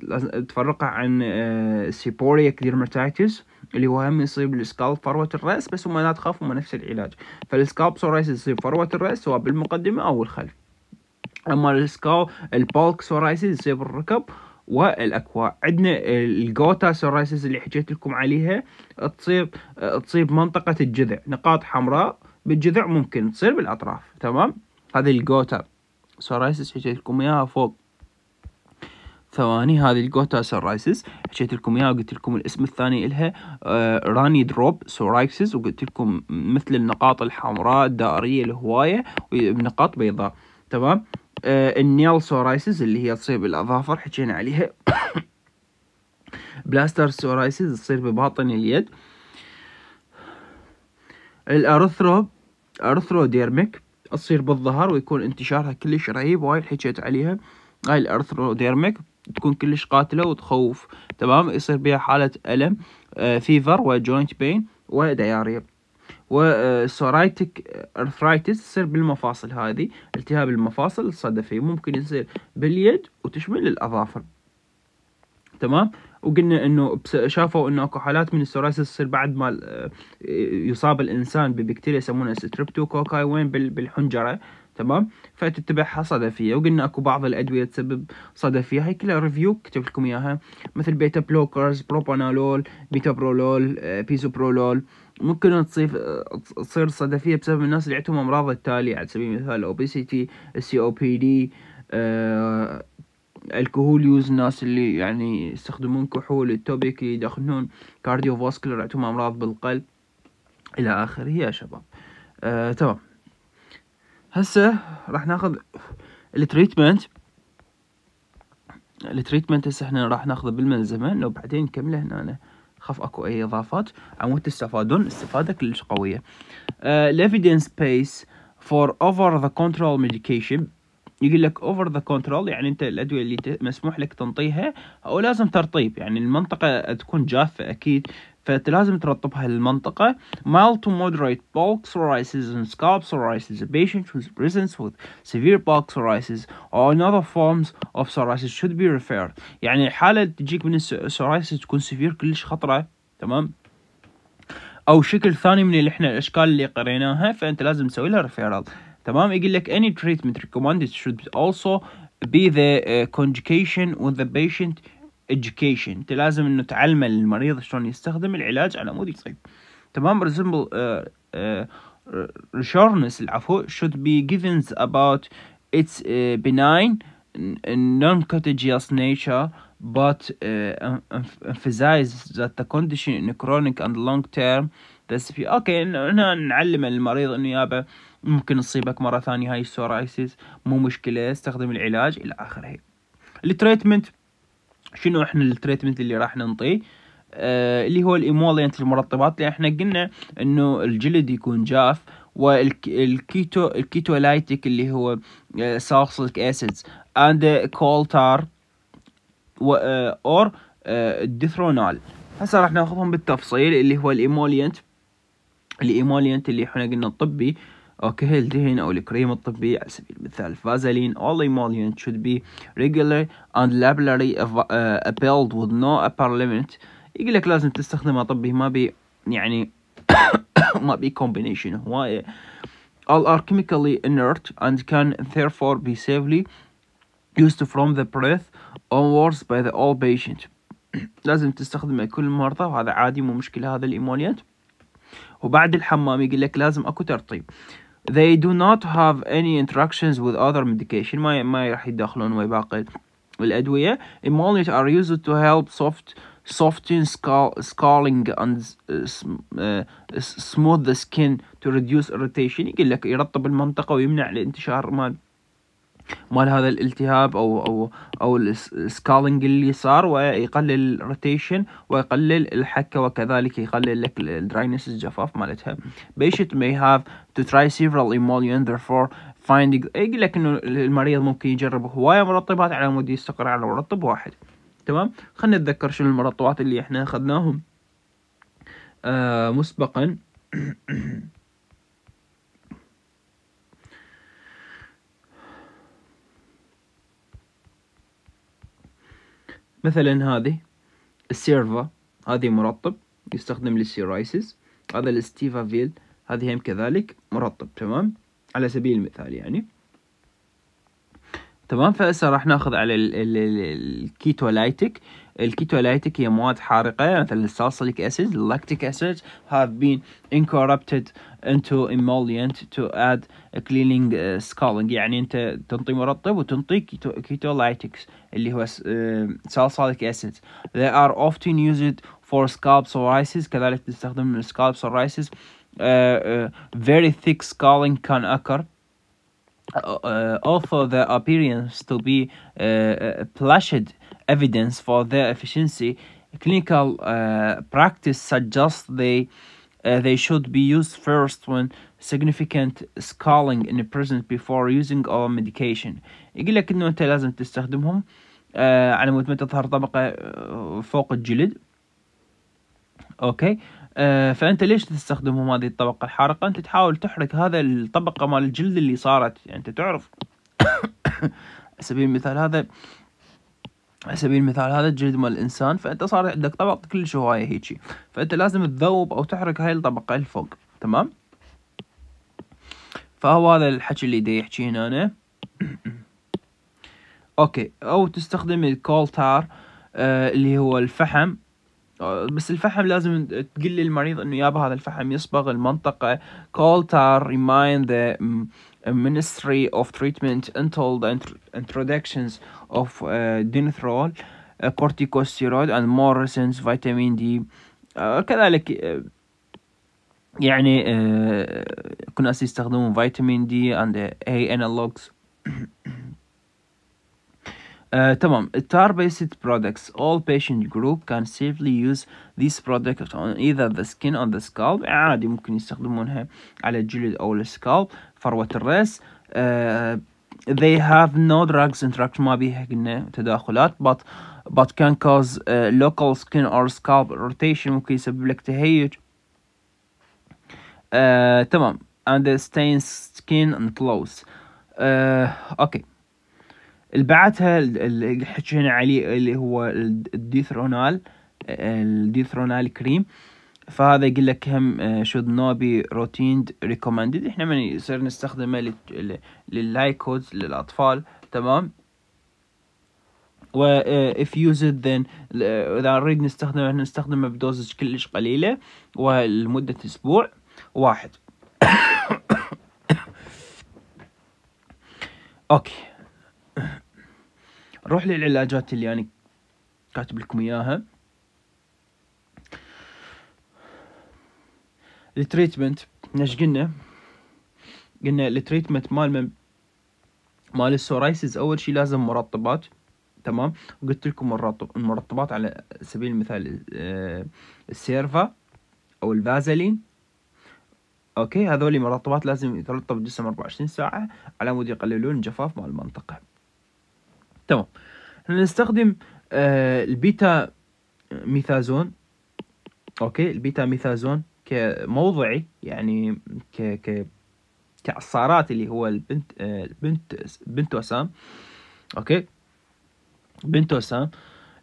تفرقها عن آه، سيبوريا ديرماتايتس اللي هو هم يصيب السكالب فروه الراس بس هم لا تخاف هم نفس العلاج فالسكالب سورايسز يصيب فروه الراس سواء بالمقدمه او الخلف اما السكال البولك سورايسز يصيب الركب والاكواع عندنا الجوتا سورايسز اللي حكيت لكم عليها تصيب تصيب منطقه الجذع نقاط حمراء بالجذع ممكن تصير بالاطراف تمام هذه الجوتا سورايسس حكيت لكم اياها فوق ثواني هذه الجوتا سورايسس حكيت لكم اياها وقلت لكم الاسم الثاني الها آه، راني دروب سورايسس وقلت لكم مثل النقاط الحمراء الدائريه الهوايه بنقاط بيضاء تمام آه، النيل سورايسس اللي هي تصير بالاظافر حكينا عليها بلاستر سورايسس تصير بباطن اليد الارثروب ارثروديرميك تصير بالظهر ويكون انتشارها كلش رهيب وهاي حكيت عليها هاي الارثروديرميك تكون كلش قاتلة وتخوف تمام يصير بها حالة ألم فيفر وجوينت بين ودياريا وسورايتك ارثرايتس تصير بالمفاصل هذه التهاب المفاصل الصدفي ممكن يصير باليد وتشمل الأظافر تمام وقلنا انه شافوا انه اكو حالات من السورايسس تصير بعد ما آه، يصاب الانسان ببكتيريا يسمونها ستريبتوكوكاي وين بالحنجره تمام فتتبعها صدفيه وقلنا اكو بعض الادويه تسبب صدفيه هاي كلها ريفيو كتبت لكم اياها مثل بيتا بلوكرز بروبانالول بيتا برولول بيزوبرولول ممكن تصير آه، تصير صدفيه بسبب الناس اللي عندهم امراض التاليه على سبيل المثال اوبيسيتي السي او بي دي الكحول يوز الناس اللي يعني يستخدمون كحول التوبيك يدخلون كارديو فاسكولر عندهم امراض بالقلب الى اخره يا شباب آه، هسه راح ناخذ التريتمنت التريتمنت هسه احنا راح ناخذه بالملزمه لو بعدين نكمله هنا أنا. خاف اكو اي اضافات عمود تستفادون استفاده كلش قويه evidence بيس فور اوفر ذا كنترول ميديكيشن يقول لك اوفر ذا كنترول يعني انت الادويه اللي مسموح لك تنطيها او لازم ترطيب يعني المنطقه تكون جافه اكيد فلازم ترطبها للمنطقة mild to moderate bulk psoriasis and scalp psoriasis a patient who presents with severe bulk psoriasis or another forms of psoriasis should be referred يعني حالة تجيك من السورايسيس تكون سفير كلش خطرة تمام او شكل ثاني من اللي احنا الاشكال اللي قريناها فانت لازم تسوي لها ريفيرال تمام يقول لك any treatment recommended should also be the conjugation with the patient education انت لازم انه تعلم المريض شلون يستخدم العلاج على مود يصيب تمام resemble uh, uh, العفو should be given about its uh, benign non-contagious nature but uh, emphasize that the condition in chronic and long term في اوكي هنا نعلم المريض انه يابا ممكن تصيبك مرة ثانية هاي السورايسيس مو مشكلة استخدم العلاج إلى آخره التريتمنت شنو احنا التريتمنت اللي راح ننطيه آه اللي هو الايمولينت المرطبات اللي احنا قلنا انه الجلد يكون جاف والكيتو الكيتولايتيك اللي هو سالسلك اسيدز اند كولتار اور الديثرونال هسه راح ناخذهم بالتفصيل اللي هو الايمولينت الايمولينت اللي احنا قلنا الطبي اوكي الدهن او الكريم الطبي على سبيل المثال فازلين all emollients should be regular and labelary appealed with no upper limit يقول لك لازم تستخدمها طبي ما بي يعني ما بي combination هواية all are chemically inert and can therefore be safely used from the breath onwards by the all patient لازم تستخدمه كل المرضى وهذا عادي مو مشكلة هذا الإيموليات وبعد الحمام يقول لك لازم اكو ترطيب they do not have any interactions with other medication ما ما راح يدخلون ويا باقي الأدوية emollients are used to help soft soften scar scarring and uh, smooth the skin to reduce irritation يقول لك يرطب المنطقة ويمنع الانتشار مال مال هذا الالتهاب او او او السكالنج اللي صار ويقلل الروتيشن ويقلل الحكه وكذلك يقلل لك الدراينس الجفاف مالتها بيشت may have to try several emollient therefore finding يقول لك انه المريض ممكن يجرب هوايه مرطبات على مود يستقر على مرطب واحد تمام خلينا نتذكر شنو المرطبات اللي احنا اخذناهم آه مسبقا مثلا هذه السيرفا هذه مرطب يستخدم للسيرايسز هذا فيل هذه هم كذلك مرطب تمام على سبيل المثال يعني تمام فهسه راح ناخذ على الكيتولايتك الكيتولايتك هي مواد حارقة يعني مثل السالسيليك اسيد اللاكتيك اسيد هاف بين انكوربتد into emollient to add a cleaning scaling يعني انت تنطي مرطب وتنطي ketolytics اللي هو salicylic acid they are often used for scalp psoriasis كذلك تستخدم scalp psoriasis uh, uh, very thick scaling can occur Uh, although uh, appearance to be uh, uh evidence for their efficiency, clinical uh, practice suggests they Uh, they should be used first when significant scalding in the present before using all medication يقول لك انه انت لازم تستخدمهم uh, على مود ما تظهر طبقة uh, فوق الجلد اوكي okay. Uh, فانت ليش تستخدمهم هذه الطبقه الحارقه انت تحاول تحرق هذا الطبقه مال الجلد اللي صارت يعني انت تعرف على سبيل المثال هذا على سبيل المثال هذا الجلد مال الانسان فانت صار عندك طبق كلش هوايه هيجي فانت لازم تذوب او تحرك هاي الطبقه الفوق تمام فهو هذا الحكي اللي دي يحكي هنا أنا. اوكي او تستخدم الكولتار آه اللي هو الفحم آه، بس الفحم لازم تقول للمريض انه يابا هذا الفحم يصبغ المنطقة كولتار ريمايند ريمايند Ministry of Treatment until the introductions of uh, dinithrol, uh, corticosteroid and more recent vitamin D uh, كذلك uh, يعني uh, كنا يستخدمون فيتامين دي and A analogs Uh, Tar-based products. All patient group can safely use these products on either the skin or the scalp. عادي ممكن يستخدمونها على الجلد أو السكالب. فروه الراس uh, they have no drugs interaction ما بيها قلنا تداخلات but but can cause uh, local skin or scalp rotation ممكن يسبب لك تهيج uh, تمام and stain skin and clothes uh, اوكي اللي بعدها اللي حكينا عليه اللي هو الديثرونال الديثرونال كريم فهذا يقول لك هم آه، should not be routine recommended احنا من يصير نستخدمه لللايكودز للاطفال تمام و آه، if used then اذا نريد نستخدمه احنا نستخدمه بدوزج كلش قليله ولمده اسبوع واحد اوكي نروح للعلاجات اللي انا يعني كاتب لكم اياها التريتمنت ايش قلنا قلنا التريتمنت مال من مال السورايسز اول شيء لازم مرطبات تمام قلت لكم المرطبات على سبيل المثال آه، السيرفا او الفازلين اوكي هذول مرطبات لازم يترطب الجسم 24 ساعه على مود يقللون الجفاف مال المنطقه تمام احنا نستخدم آه، البيتا ميثازون اوكي البيتا ميثازون كموضعي يعني ك ك كعصارات اللي هو البنت البنت بنت وسام اوكي بنت وسام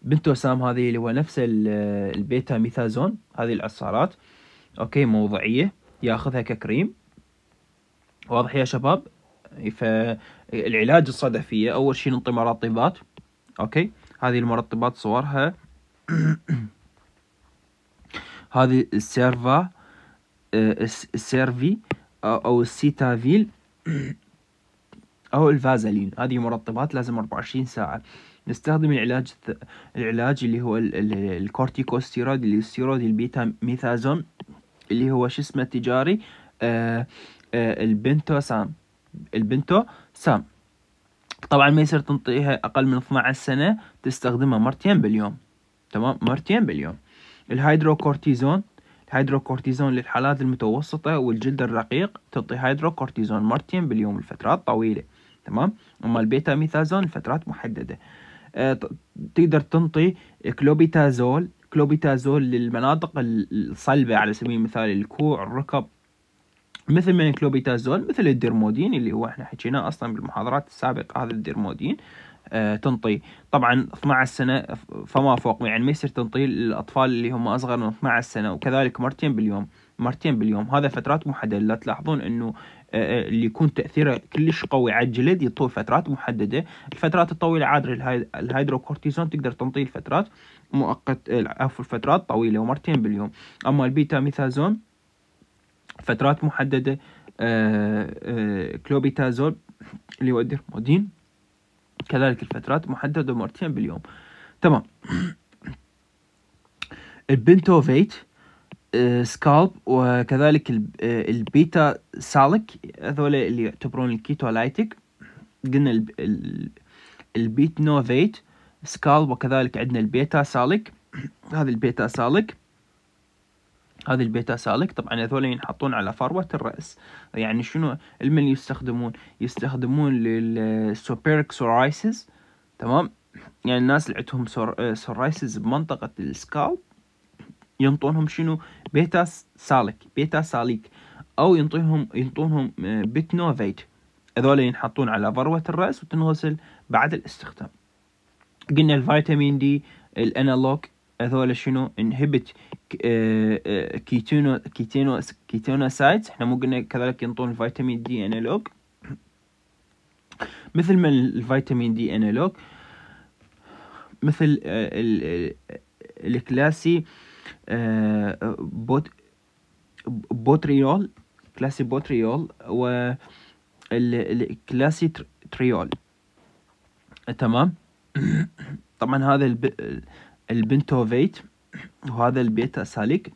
بنت وسام هذه اللي هو نفس البيتا ميثازون هذه العصارات اوكي موضعيه ياخذها ككريم واضح يا شباب فالعلاج الصدفيه اول شيء نعطي مرطبات اوكي هذه المرطبات صورها هذه السيرفا آه، السيرفي او السيتافيل او الفازلين هذه مرطبات لازم 24 ساعه نستخدم العلاج العلاج اللي هو الكورتيكوستيرويد اللي السيرويد البيتا ميثازون اللي هو شو اسمه التجاري آه، آه، البنتو سام البنتو سام طبعا ما يصير تنطيها اقل من 12 سنه تستخدمها مرتين باليوم تمام مرتين باليوم الهيدروكورتيزون الهيدروكورتيزون للحالات المتوسطة والجلد الرقيق تعطي هيدروكورتيزون مرتين باليوم لفترات طويلة تمام أما البيتا ميثازون لفترات محددة آه، تقدر تنطي كلوبيتازول كلوبيتازول للمناطق الصلبة على سبيل المثال الكوع الركب مثل من كلوبيتازول مثل الديرمودين اللي هو احنا حكيناه اصلا بالمحاضرات السابقة هذا الديرمودين آه، تنطي طبعا 12 سنة فما فوق يعني ما يصير تنطي للأطفال اللي هم أصغر من 12 سنة وكذلك مرتين باليوم مرتين باليوم هذا فترات محددة لا تلاحظون أنه آه، آه، اللي يكون تأثيره كلش قوي على الجلد يطول فترات محددة الفترات الطويلة عادة الهيدروكورتيزون تقدر تنطي الفترات مؤقت عفوا الفترات طويلة ومرتين باليوم أما البيتا ميثازون فترات محددة كلوبيتازول اللي هو الدرمودين كذلك الفترات محددة مرتين باليوم تمام البنتوفيت سكالب آه، وكذلك آه، البيتا سالك هذول اللي يعتبرون الكيتو لايتك قلنا البيت نوفيت سكالب وكذلك عندنا البيتا سالك هذا البيتا سالك هذه البيتا سالك طبعا هذول ينحطون على فروة الرأس يعني شنو المن يستخدمون يستخدمون للسوبيرك سورايسز تمام يعني الناس اللي عندهم سورايسز بمنطقة السكالب ينطونهم شنو بيتا سالك بيتا ساليك او ينطيهم ينطونهم آه، بتنوفيت هذول ينحطون على فروة الرأس وتنغسل بعد الاستخدام قلنا الفيتامين دي الانالوج هذول شنو انهبت آه، كيتونو كيتينو سايت احنا مو قلنا كذلك ينطون الفيتامين دي انالوج مثل ما الفيتامين دي انالوج مثل آه، الكلاسي آه، بوت بوتريول كلاسي بوتريول و الكلاسي تريول تمام طبعا هذا البنتوفيت وهذا البيتا ساليك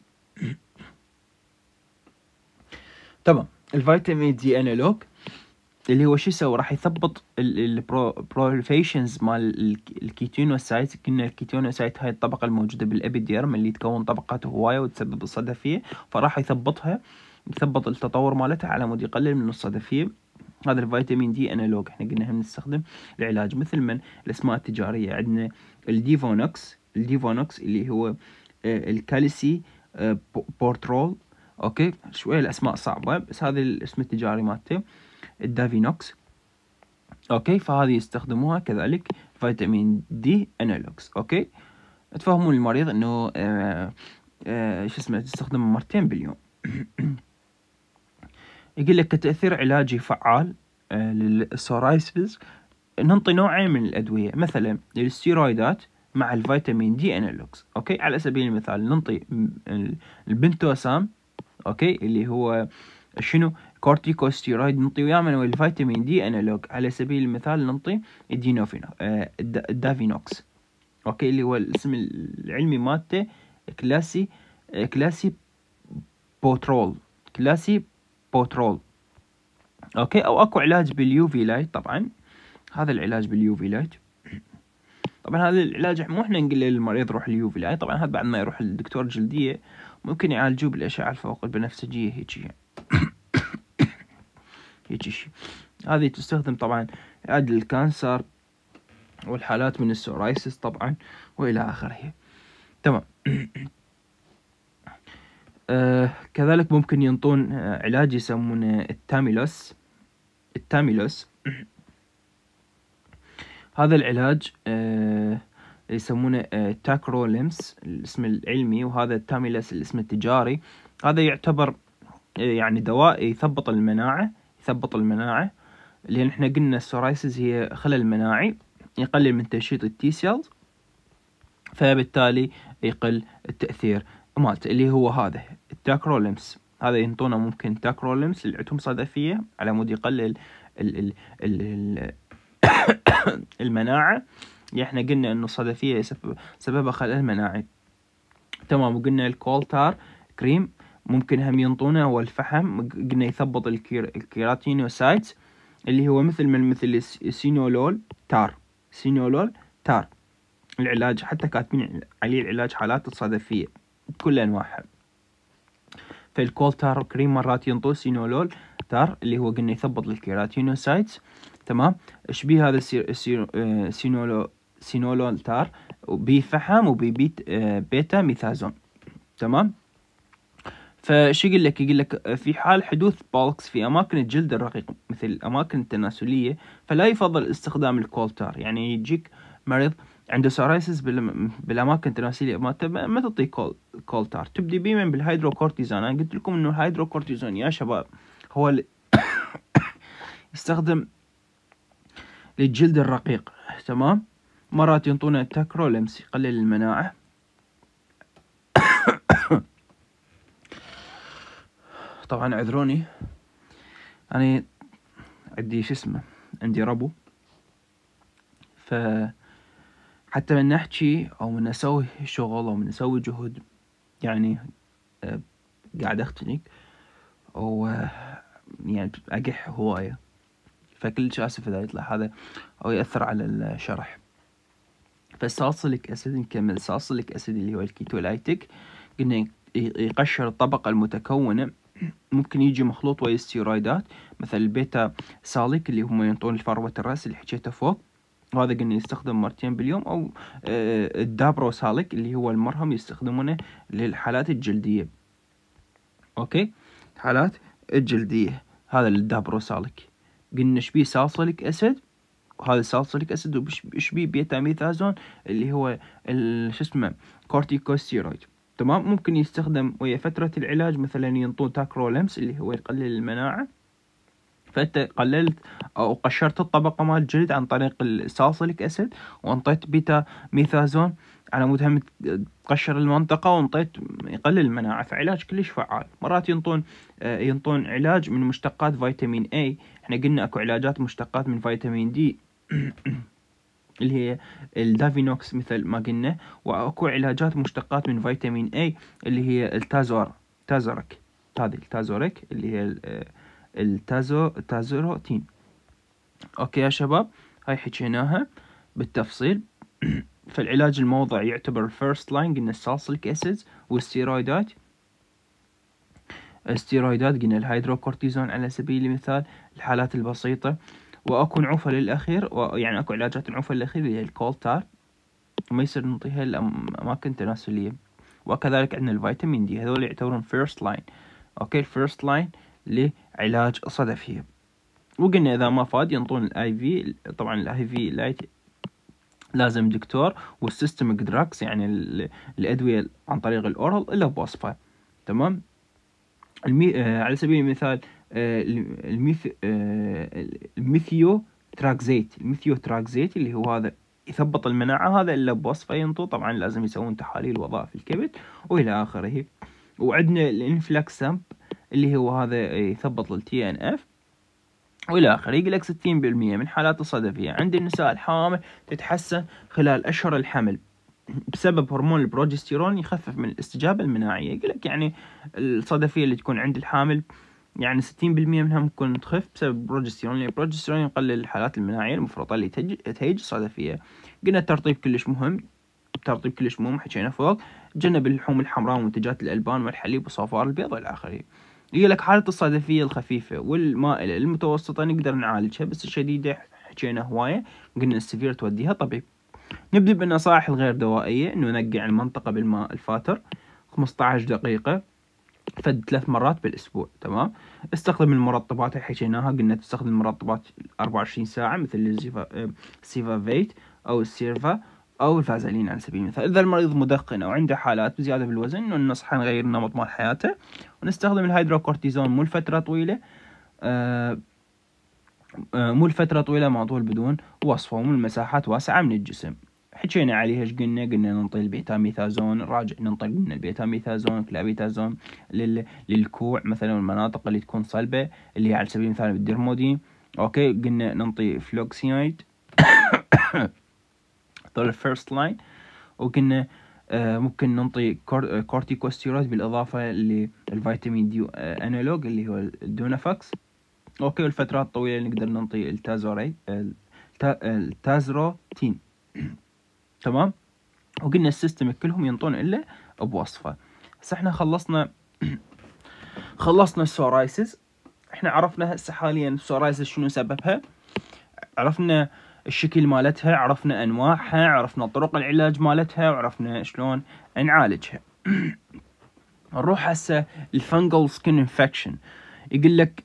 تمام الفيتامين دي انالوج إيه اللي هو شو يسوي راح يثبط البروفيشنز مال الكيتينوسايت كنا الكيتينوسايت هاي الطبقه الموجوده بالابيديرم اللي تكون طبقات هوايه وتسبب الصدفيه فراح يثبطها يثبط التطور مالتها على مود يقلل من الصدفيه هذا الفيتامين دي انالوج إيه احنا قلنا نستخدم العلاج مثل من الاسماء التجاريه عندنا الديفونكس ليفانوكس اللي هو آه، الكاليسي آه، بورترول اوكي شويه الاسماء صعبه بس هذا الاسم التجاري مالته الدافينوكس اوكي فهذه يستخدموها كذلك فيتامين دي انالوكس اوكي تفهمون المريض انه آه، شو اسمه تستخدم مرتين باليوم يقول لك كتأثير علاجي فعال للسورايسز ننطي نوعين من الأدوية مثلا الستيرويدات مع الفيتامين دي انالوجز اوكي على سبيل المثال ننطي البنتوسام اوكي اللي هو شنو كورتيكوستيرويد نعطي وياه من الفيتامين دي انالوج على سبيل المثال نعطي الدينوفينو آه الدافينوكس اوكي اللي هو الاسم العلمي مالته كلاسي كلاسي بوترول كلاسي بوترول اوكي او اكو علاج باليوفي لايت طبعا هذا العلاج باليوفي لايت طبعا هذا العلاج مو احنا نقول للمريض روح اليوفي لاي طبعا هذا بعد ما يروح للدكتور جلديه ممكن يعالجوه بالاشعه الفوق البنفسجيه هيجي هيجي شيء هذه تستخدم طبعا عدل الكانسر والحالات من السورايسس طبعا والى اخره تمام آه كذلك ممكن ينطون آه، علاج يسمونه التاميلوس التاميلوس هذا العلاج آه، يسمونه آه، تاكروليمس الاسم العلمي وهذا التاميلس الاسم التجاري هذا يعتبر آه، يعني دواء يثبط المناعة يثبط المناعة لأن احنا قلنا السورايسز هي خلل مناعي يقلل من تنشيط التي سيلز فبالتالي يقل التأثير مالت اللي هو هذا التاكروليمس هذا ينطونه ممكن تاكروليمس للعتوم صدفية على مود يقلل ال ال ال المناعة يعني احنا قلنا انه الصدفية سببها خلل مناعي تمام وقلنا الكولتار كريم ممكن هم ينطونه هو الفحم قلنا يثبط الكير... الكيراتينوسايت اللي هو مثل من مثل السينولول تار سينولول تار العلاج حتى كاتبين عليه العلاج حالات الصدفية بكل أنواعها فالكولتار كريم مرات ينطوه سينولول تار اللي هو قلنا يثبط الكيراتينوسايت تمام شبيه هذا السير سير آه، سينولو سينولولتار وبي بيت آه، بيتا ميثازون تمام فشو يقول لك يقول لك آه، في حال حدوث بالكس في اماكن الجلد الرقيق مثل الاماكن التناسليه فلا يفضل استخدام الكولتار يعني يجيك مريض عنده سورايسس بالاماكن التناسليه ما ما تعطيه كول كولتار تبدي بيه من بالهيدروكورتيزون انا قلت لكم انه الهيدروكورتيزون يا شباب هو يستخدم للجلد الرقيق تمام مرات ينطونا التكرو لمس يقلل المناعة طبعا اعذروني انا يعني عندي شو اسمه عندي ربو ف حتى من نحكي او من اسوي شغل او من اسوي جهد يعني آه، قاعد اختنق او آه، يعني اقح هوايه فكلش اسف اذا يطلع هذا او ياثر على الشرح فالساصليك اسيد نكمل ساصليك اسيد اللي هو الكيتولايتك قلنا يقشر الطبقه المتكونه ممكن يجي مخلوط ويا الستيرويدات مثل البيتا ساليك اللي هم ينطون الفروة الراس اللي حكيته فوق وهذا قلنا يستخدم مرتين باليوم او آه، الدابروساليك اللي هو المرهم يستخدمونه للحالات الجلديه اوكي حالات الجلديه هذا الدابروساليك قلنا شبيه بيه سالسوليك اسيد وهذا السالسوليك اسيد وش بيه بيتا ميثازون اللي هو شو اسمه كورتيكوستيرويد تمام ممكن يستخدم ويا فترة العلاج مثلا ينطون تاكرولمس اللي هو يقلل المناعة فانت قللت او قشرت الطبقة مال الجلد عن طريق السالسوليك اسيد وانطيت بيتا ميثازون على مود هم تقشر المنطقة ونطيت يقلل المناعة فعلاج كلش فعال مرات ينطون آه، ينطون علاج من مشتقات فيتامين اي احنا قلنا اكو علاجات مشتقات من فيتامين دي اللي هي الدافينوكس مثل ما قلنا واكو علاجات مشتقات من فيتامين اي اللي هي التازور تازورك هذه التازورك اللي هي آه، التازو تازوروتين اوكي يا شباب هاي حكيناها بالتفصيل فالعلاج الموضعي يعتبر first line قلنا السالسيليك اسيد والستيرويدات الستيرويدات قلنا الهيدروكورتيزون على سبيل المثال الحالات البسيطة واكو نعوفة للاخير ويعني اكو علاجات نعوفة للاخير هي الكولتار وما يصير نعطيها لأماكن تناسلية وكذلك عندنا الفيتامين دي هذول يعتبرون first line اوكي first line لعلاج الصدفية وقلنا اذا ما فاد ينطون الاي في طبعا الاي في لازم دكتور والسيستمك دراكس يعني الادويه عن طريق الاورال الا بوصفه تمام المي... آه على سبيل المثال آه, آه، الميثيو آه تراكزيت الميثيو تراكزيت اللي هو هذا يثبط المناعة هذا إلا بوصفة ينطو طبعا لازم يسوون تحاليل وظائف الكبد وإلى آخره وعندنا الانفلاكسامب اللي هو هذا يثبط للتي ان اف والى اخره يقول لك 60% من حالات الصدفيه عند النساء الحوامل تتحسن خلال اشهر الحمل بسبب هرمون البروجستيرون يخفف من الاستجابه المناعيه يقول لك يعني الصدفيه اللي تكون عند الحامل يعني 60% منها ممكن تخف بسبب البروجستيرون لأن البروجستيرون يقلل الحالات المناعية المفرطة اللي تهيج الصدفية قلنا الترطيب كلش مهم الترطيب كلش مهم حكينا فوق تجنب اللحوم الحمراء ومنتجات الألبان والحليب والصفار البيض والى آخره يقول لك حالة الصدفية الخفيفة والمائلة المتوسطة نقدر نعالجها بس الشديدة حكينا هواية قلنا السفير توديها طبيب نبدأ بالنصائح الغير دوائية إنه نقع المنطقة بالماء الفاتر 15 دقيقة فد ثلاث مرات بالأسبوع تمام استخدم المرطبات اللي حكيناها قلنا تستخدم المرطبات 24 ساعة مثل السيفا آه، فيت أو السيرفا أو الفازلين على سبيل المثال إذا المريض مدخن أو عنده حالات بزيادة بالوزن ننصحه نغير نمط مال حياته ونستخدم الهيدروكورتيزون مو لفترة طويلة آه، آه، مو لفترة طويلة ما طول بدون وصفه ومو مساحات واسعة من الجسم حكينا عليه ايش قلنا قلنا ننطي البيتاميثازون راجع ننطي قلنا البيتاميثازون كلابيتازون لل... للكوع مثلا المناطق اللي تكون صلبة اللي هي على سبيل المثال بالديرمودين اوكي قلنا ننطي فلوكسينايد افطر الفيرست لاين وكنا آه، ممكن نعطي كورتيكوستيرويد آه، بالاضافه للفيتامين دي انالوج آه، اللي هو الدونافاكس اوكي والفترات الطويله نقدر نعطي التازوري التازروتين تمام وقلنا السيستم كلهم ينطون الا بوصفه هسه احنا خلصنا خلصنا السورايسز احنا عرفنا هسه حاليا السورايسز شنو سببها عرفنا الشكل مالتها عرفنا انواعها عرفنا طرق العلاج مالتها وعرفنا شلون نعالجها نروح هسه الفنجل سكن انفكشن يقول لك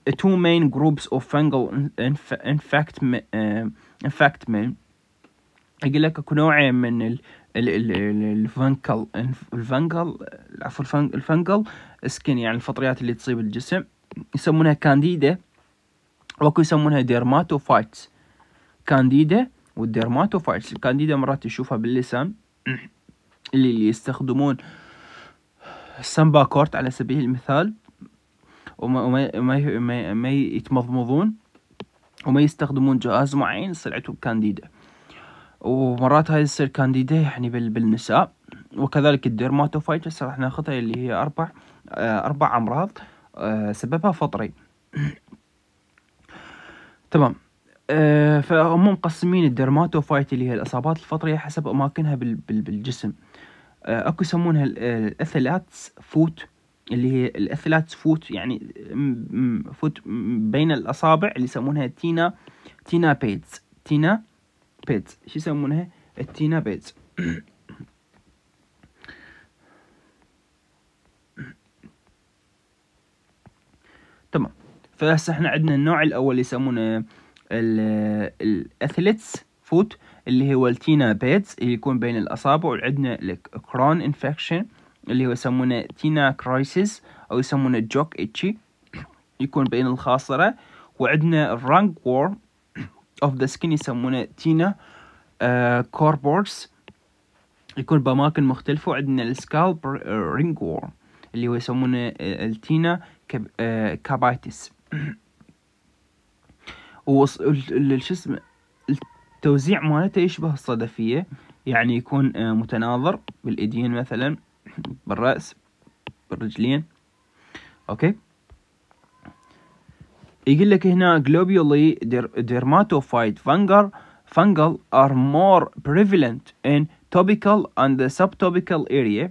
جروبس اوف فنجل انفكت انفكت مين يقول لك اكو نوعين من الفنكل الفنكل عفوا الفنكل سكن يعني الفطريات اللي تصيب الجسم يسمونها كانديدا واكو يسمونها ديرماتوفايتس الكانديدا والديرماتوفايتس الكانديدا مرات تشوفها باللسان اللي يستخدمون السمبا كورت على سبيل المثال وما ما ما, ما يتمضمضون وما يستخدمون جهاز معين يصير كانديدا ومرات هاي تصير كانديدا يعني بالنساء وكذلك الديرماتوفايتس راح ناخذها اللي هي اربع آه، اربع امراض آه، سببها فطري تمام آه، فهم مقسمين الدرماتوفايت اللي هي الاصابات الفطريه حسب اماكنها بالجسم آه، اكو يسمونها الاثلاتس فوت اللي هي الاثلاتس فوت يعني فوت بين الاصابع اللي يسمونها تينا تينا بيتس تينا بيتس شو يسمونها التينا بيتس تمام فهسه احنا عندنا النوع الاول اللي يسمونه الاثليتس فوت اللي هو التينا بيتس اللي يكون بين الاصابع وعندنا الكرون انفكشن اللي هو يسمونه تينا كرايسيس او يسمونه جوك اتشي يكون بين الخاصره وعندنا الرانك وور اوف ذا سكين يسمونه تينا كوربورس آه، يكون بأماكن مختلفة وعندنا السكالب رينج وور اللي هو يسمونه التينا كابايتس آه، هو شو اسمه التوزيع مالته يشبه الصدفية يعني يكون آه، متناظر بالإيدين مثلا بالرأس بالرجلين أوكي يقول لك هنا globally dermatophyte fungal fungal are more prevalent in topical and the subtopical area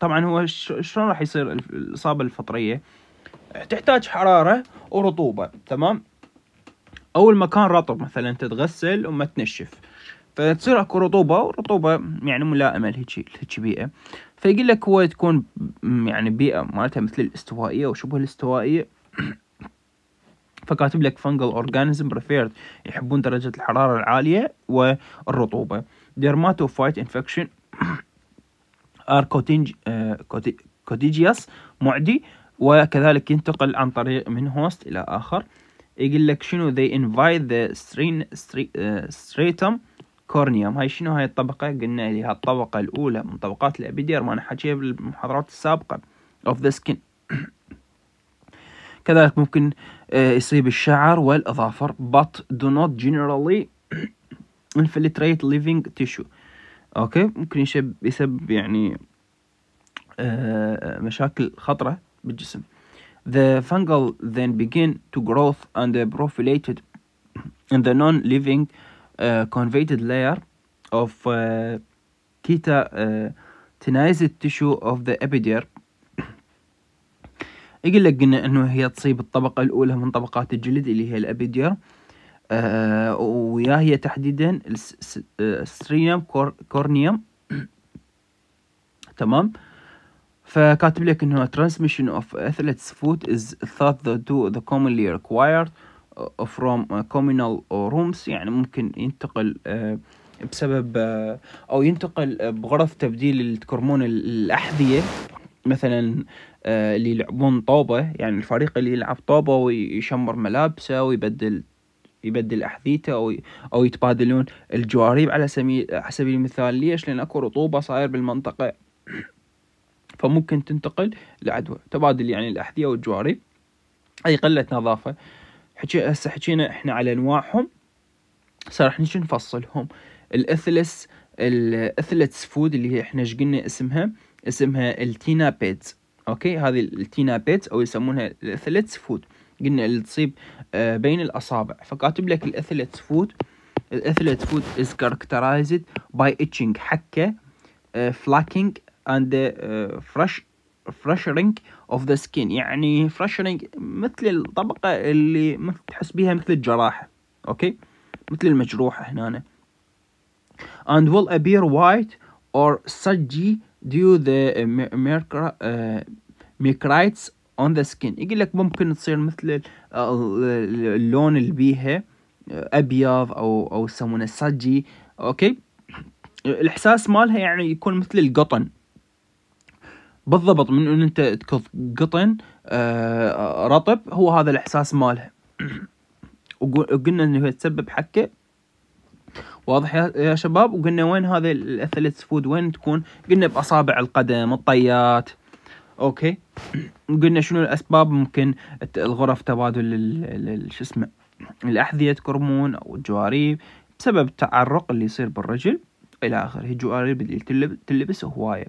طبعا هو شلون راح يصير الإصابة الفطرية تحتاج حرارة ورطوبة تمام او المكان رطب مثلا تتغسل وما تنشف فتصير اكو رطوبه ورطوبه يعني ملائمه لهيجي لهيجي بيئه فيقول لك هو تكون يعني بيئه مالتها مثل الاستوائيه وشبه الاستوائيه فكاتب لك فنجل اورجانيزم بريفيرد يحبون درجه الحراره العاليه والرطوبه ديرماتوفايت انفكشن ار كوتيجياس معدي وكذلك ينتقل عن طريق من هوست الى اخر يقول لك شنو they invite the strain, stratum uh, corneum هاي شنو هاي الطبقة قلنا هاي الطبقة الأولى من طبقات الأبيديرم أنا حكيها بالمحاضرات السابقة of the skin كذلك ممكن آه، يصيب الشعر والأظافر but do not generally infiltrate living tissue أوكي ممكن يسبب يعني آه، مشاكل خطرة بالجسم The fungal then begin to grow and profilated in the non-living uh, conveyed layer of uh, teta uh, tissue of the epiderm يقول لك إن انه هي تصيب الطبقة الاولى من طبقات الجلد اللي هي الابيدير آه ويا هي تحديدا السترينيوم كورنيوم تمام فكاتب لك انه transmission of athlete's food is thought to the commonly required uh, from uh, communal uh, rooms يعني ممكن ينتقل بسبب او ينتقل بغرض تبديل الكرمون الاحذيه مثلا اللي يلعبون طوبه يعني الفريق اللي يلعب طوبه ويشمر ملابسه ويبدل يبدل احذيته او او يتبادلون الجواريب على سبيل على سبيل المثال ليش؟ لان اكو رطوبه صاير بالمنطقه فممكن تنتقل لعدوى تبادل يعني الأحذية والجواري أي قلة نظافة حكي هسه حكينا إحنا على أنواعهم صار إحنا نفصلهم الأثلس الأثلس فود اللي هي إحنا قلنا اسمها اسمها التينا بيتز أوكي هذه التينا بيتز أو يسمونها الأثلس فود قلنا اللي تصيب آه، بين الأصابع فكاتب لك الأثلس فود الاثلس فود از كاركترايزد باي اتشينج حكة فلاكينج آه، and uh, fresh freshening of the skin يعني freshening مثل الطبقه اللي تحس بيها مثل الجراحه اوكي مثل المجروحه هنا and will appear white or sudgy due the uh, mecrites uh, on the skin يقول لك ممكن تصير مثل اللون اللي بيها ابيض او او يسمونه سجي اوكي الاحساس مالها يعني يكون مثل القطن بالضبط من ان انت تكظ قطن آه، رطب هو هذا الاحساس ماله وقلنا انه تسبب حكه واضح يا شباب وقلنا وين هذا الاثليتس فود وين تكون قلنا باصابع القدم الطيات اوكي قلنا شنو الاسباب ممكن الغرف تبادل شو اسمه الاحذيه كرمون او الجواريب بسبب التعرق اللي يصير بالرجل الى اخره الجواريب اللي تلبس هوايه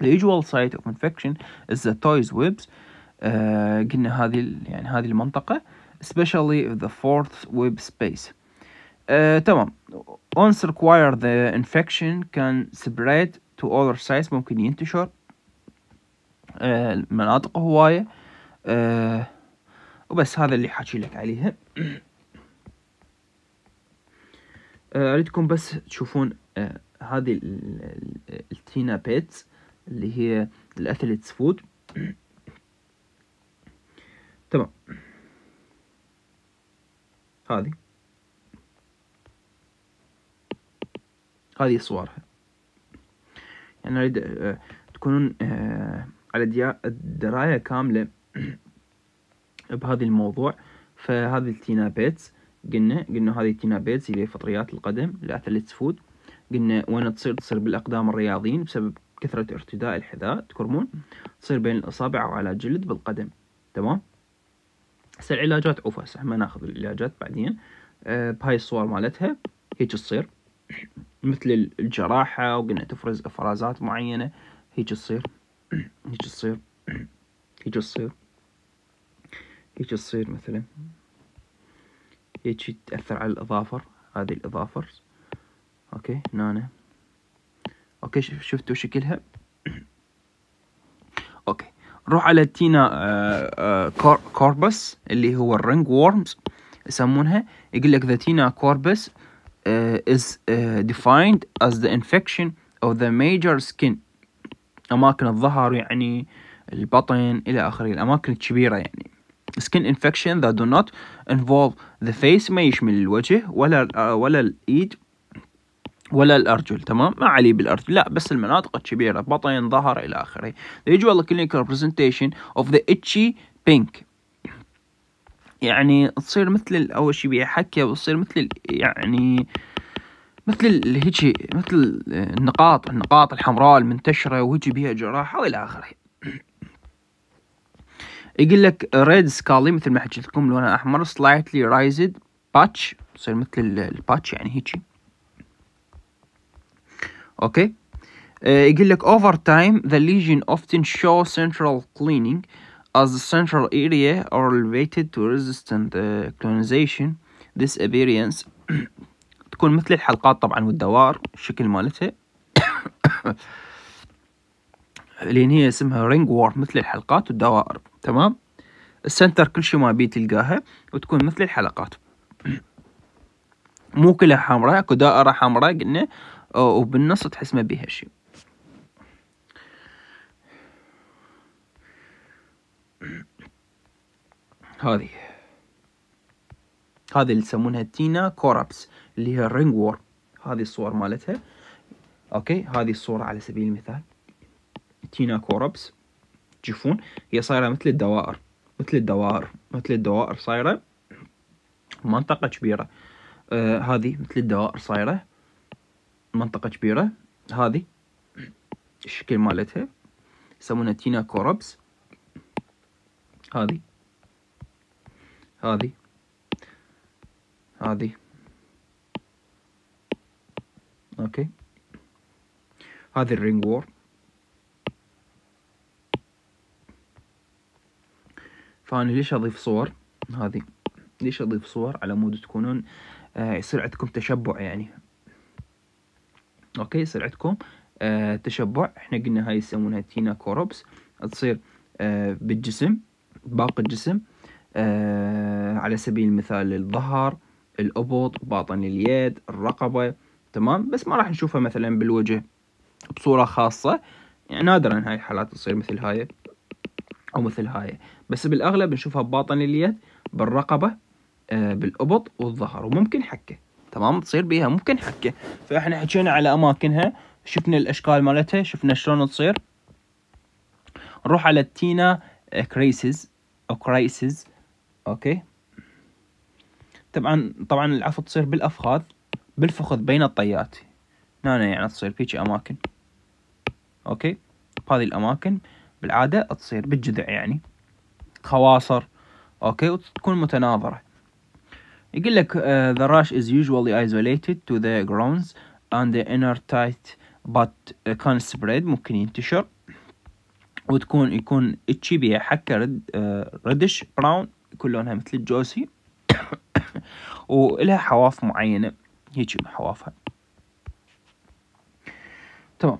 The usual site of infection is the toys webs قلنا هذه يعني هذه المنطقة especially the fourth web space تمام once required the infection can spread to other sites ممكن ينتشر المناطق مناطق هواية وبس هذا اللي حاكي لك عليها اريدكم بس تشوفون هذه التينا بيتس اللي هي الاثليتس فود تمام هذه هذه صورها يعني اريد آه، تكونون آه، على دراية كاملة بهذا الموضوع فهذه التينا بيتس قلنا قلنا هذه التينا بيتس اللي فطريات القدم الاثليتس فود قلنا وين تصير تصير بالاقدام الرياضيين بسبب كثرة ارتداء الحذاء تكرمون تصير بين الأصابع وعلى جلد بالقدم تمام هسه العلاجات هسه ما ناخذ العلاجات بعدين أه بهاي الصور مالتها هيك تصير مثل الجراحة وقلنا تفرز إفرازات معينة هيك تصير هيك تصير هيك تصير هيك تصير مثلا هيك تأثر على الإظافر هذه الإظافر أوكي هنا اوكي شفتوا شكلها اوكي نروح على تينا آآ آه، آآ آه، كوربس اللي هو الرينج وورمز يسمونها يقول لك the tina corpus uh, is uh, defined as the infection of the major skin أماكن الظهر يعني البطن إلى آخره الأماكن الكبيرة يعني skin infection that do not involve the face ما يشمل الوجه ولا ولا الإيد ولا الارجل تمام ما علي بالارجل لا بس المناطق الكبيره بطن ظهر الى اخره يجي والله كلينيكال برزنتيشن اوف ذا اتشي بينك يعني تصير مثل اول شيء بيحكي وتصير مثل يعني مثل الهيجي مثل النقاط النقاط الحمراء المنتشره وهيجي بها جراحه والى اخره يقول لك ريد سكالي مثل ما حكيت لكم لونها احمر سلايتلي رايزد باتش تصير مثل الباتش يعني هيجي اوكي آه، يقول لك over time the legion often show central cleaning as the central area are elevated to resistant uh, colonization this appearance تكون مثل الحلقات طبعا والدوار الشكل مالتها لان هي اسمها رينج وورم مثل الحلقات والدوائر تمام السنتر كل شيء ما بيه تلقاها وتكون مثل الحلقات مو كلها حمراء اكو دائره حمراء قلنا وبالنص تحس ما بيها شي هذه هذه اللي يسمونها تينا كورابس اللي هي الرينج وور هذه الصور مالتها اوكي هذه الصورة على سبيل المثال تينا كورابس تشوفون هي صايرة مثل الدوائر مثل الدوائر مثل الدوائر صايرة منطقة كبيرة آه هذه مثل الدوائر صايرة منطقة كبيرة هذه الشكل مالتها يسمونها تينا كوربس هذه هذه هذه اوكي هذه الرينج وور فانا ليش اضيف صور هذه ليش اضيف صور على مود تكونون يصير آه، عندكم تشبع يعني اوكي يصير عندكم آه تشبع احنا قلنا هاي يسمونها تينا كوروبس تصير آه بالجسم باقي الجسم آه على سبيل المثال الظهر الابط باطن اليد الرقبه تمام بس ما راح نشوفها مثلا بالوجه بصوره خاصه يعني نادرا هاي الحالات تصير مثل هاي او مثل هاي بس بالاغلب نشوفها بباطن اليد بالرقبه آه بالابط والظهر وممكن حكه تمام تصير بيها ممكن حكه فاحنا حكينا على اماكنها شفنا الاشكال مالتها شفنا شلون تصير نروح على التينا كريسز آه، او كريسز اوكي طبعا طبعا العفو تصير بالافخاذ بالفخذ بين الطيات هنا يعني تصير هيجي اماكن اوكي هذه الاماكن بالعاده تصير بالجذع يعني خواصر اوكي وتكون متناظره يقول لك uh, the rash is usually isolated to the grounds and the inner tight but uh, can spread ممكن ينتشر وتكون يكون اتشي بيها حكة رد ردش uh, براون يكون لونها مثل الجوسي ولها حواف معينة هيك حوافها تمام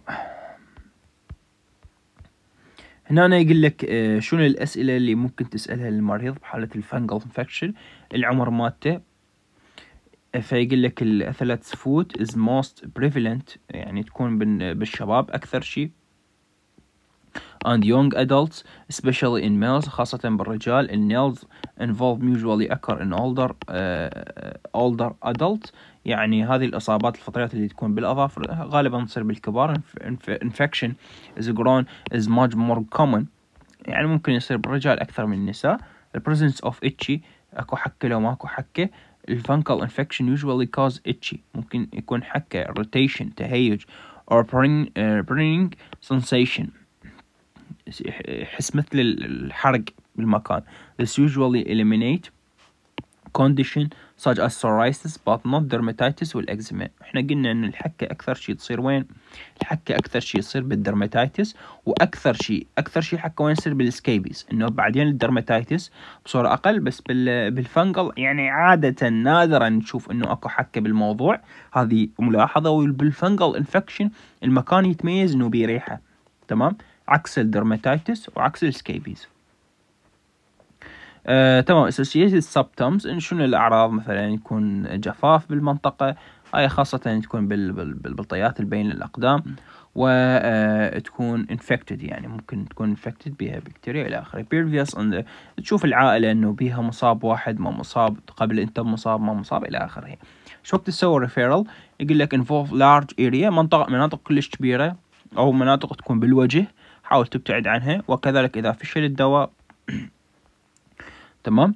هنا أنا يقول لك آه، شنو الأسئلة اللي ممكن تسألها للمريض بحالة الفانجل انفكشن العمر مالته آه، فيقول لك الثلاث سفوت is most prevalent يعني تكون بالشباب أكثر شيء and young adults, especially in males خاصة بالرجال. in nails involve usually occur in older uh, older adults يعني هذه الإصابات الفطريات اللي تكون بالأظافر غالبا تصير بالكبار. Infection is grown is much more common. يعني ممكن يصير بالرجال أكثر من النساء. The presence of itchy أكو حكة لو ماكو حكة. الفانكال infection usually cause itchy ممكن يكون حكة irritation تهيج or burning, uh, burning sensation يحس مثل الحرق بالمكان this usually eliminate condition such as psoriasis but not dermatitis والeczema احنا قلنا ان الحكة اكثر شيء تصير وين الحكة اكثر شيء يصير بالدرماتيتس واكثر شيء اكثر شيء حكة وين يصير بالسكيبيز انه بعدين الدرماتيتس بصورة اقل بس بالفنجل يعني عادة نادرا نشوف انه اكو حكة بالموضوع هذه ملاحظة وبالفنجل انفكشن المكان يتميز انه بريحة تمام عكس الدرماتيتس وعكس السكيبيز آه، تمام اسوسييتد سبتمز ان شنو الاعراض مثلا يكون جفاف بالمنطقه هاي خاصه تكون بالبلطيات البين للاقدام وتكون آه، انفكتد يعني ممكن تكون انفكتد بها بكتيريا الى اخره بيرفيوس تشوف العائله انه بيها مصاب واحد ما مصاب قبل انت مصاب ما مصاب الى اخره شو وقت تسوي ريفيرال يقول لك انفولف لارج اريا منطقه مناطق كلش كبيره او مناطق تكون بالوجه حاول تبتعد عنها وكذلك إذا فشل الدواء تمام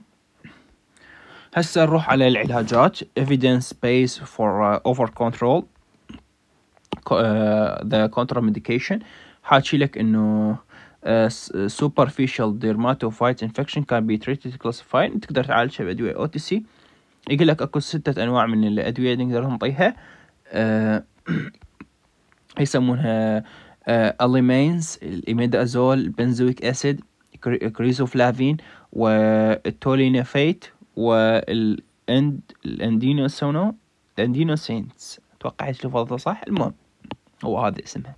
هسه نروح على العلاجات evidence based for uh, over control uh, the contra medication حاكي لك انه uh, superficial dermatophyte infection can be treated classified تقدر تعالجها بادوية OTC يقول لك اكو ستة انواع من الادوية نقدر نعطيها uh, يسمونها اليمينز آه، الإيميدازول بنزويك أسيد كريزوفلافين والتولينفيت والاند الاندينوسونو الاندينوسينتس اتوقع لفظها صح المهم هو هذا اسمها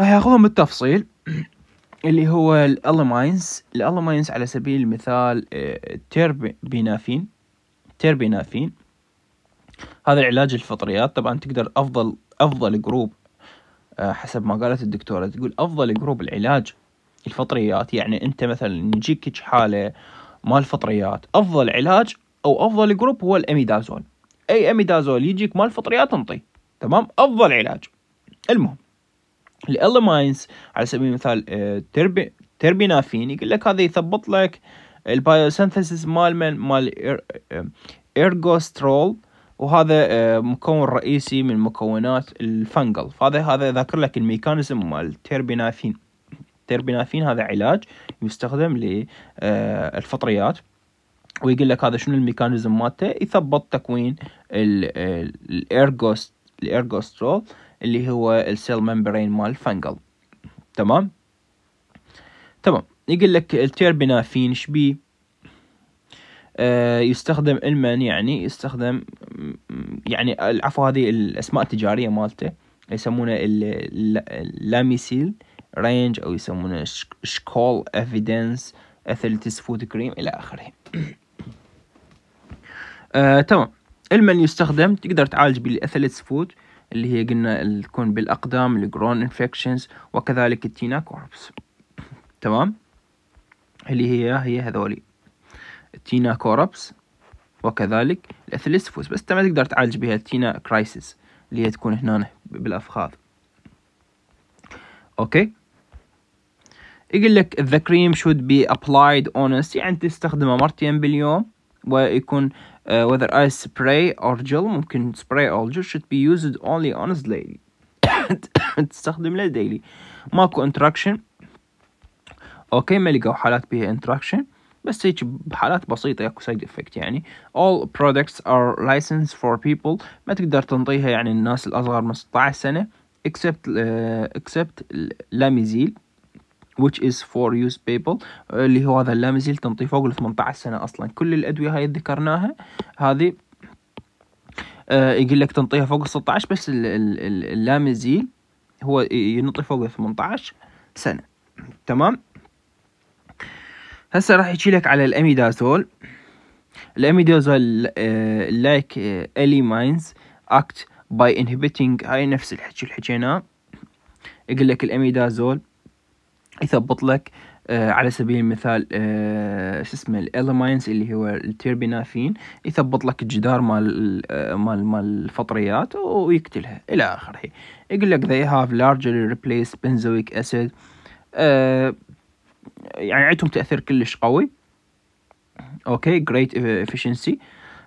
راح ياخذهم بالتفصيل اللي هو الالماينز الالماينز على سبيل المثال آه، تيربينافين تيربينافين هذا العلاج الفطريات طبعا تقدر افضل افضل جروب آه، حسب ما قالت الدكتورة تقول أفضل جروب العلاج الفطريات يعني أنت مثلا يجيك حالة مال فطريات أفضل علاج أو أفضل جروب هو الأميدازول أي أميدازول يجيك مال فطريات انطي تمام أفضل علاج المهم الألماينز على سبيل المثال آه، تربي تربينافين يقول لك هذا يثبط لك البايوسنثيسيس مال من مال إيرجوسترول إر آه، وهذا آه، مكون رئيسي من مكونات الفنجل فهذا هذا ذاكر لك الميكانيزم مال تيربيناثين التيربيناثين هذا علاج يستخدم للفطريات آه، ويقول لك هذا شنو الميكانيزم مالته يثبط تكوين الايرجوست آه، الايرجوسترول اللي هو السيل ممبرين مال الفنجل تمام تمام يقول لك التيربينافين شبيه آه، يستخدم المن يعني يستخدم يعني العفو هذه الاسماء التجاريه مالته يسمونه اللاميسيل رينج او يسمونه شكول افيدنس اثلتس فود كريم الى اخره آه، تمام المن يستخدم تقدر تعالج بالاثلتس فود اللي هي قلنا تكون بالاقدام الجرون انفكشنز وكذلك التينا كوربس تمام اللي هي هي هذولي التينا كوربس وكذلك الاثليسفوس بس انت ما تقدر تعالج بها التينا كرايسيس اللي هي تكون هنا بالافخاذ اوكي يقول لك the cream should be applied honest يعني تستخدمه مرتين باليوم ويكون uh, whether as spray or gel ممكن spray or gel should be used only honestly a daily تستخدم له daily ماكو interaction اوكي ما لقوا حالات بها interaction بس هيك بحالات بسيطة اكو سايد افكت يعني all products are licensed for people ما تقدر تنطيها يعني الناس الاصغر من 16 سنة except uh, except لاميزيل which is for use people اللي هو هذا اللامزيل تنطيه فوق ال 18 سنة أصلا كل الأدوية هاي ذكرناها هذه آه يقول لك تنطيها فوق ال 16 بس اللامزيل هو ينطي فوق ال 18 سنة تمام هسه راح يجي لك على الاميدازول الاميدازول لايك الي ماينز اكت باي انهبيتنج هاي نفس الحكي اللي حكيناه يقول لك الاميدازول يثبط لك آه على سبيل المثال آه شو اسمه الاليماينز اللي هو التيربينافين يثبط لك الجدار مال آه مال مال الفطريات ويقتلها الى اخره يقول لك they have largely replaced benzoic acid آه، يعني عندهم تاثير كلش قوي اوكي جريت efficiency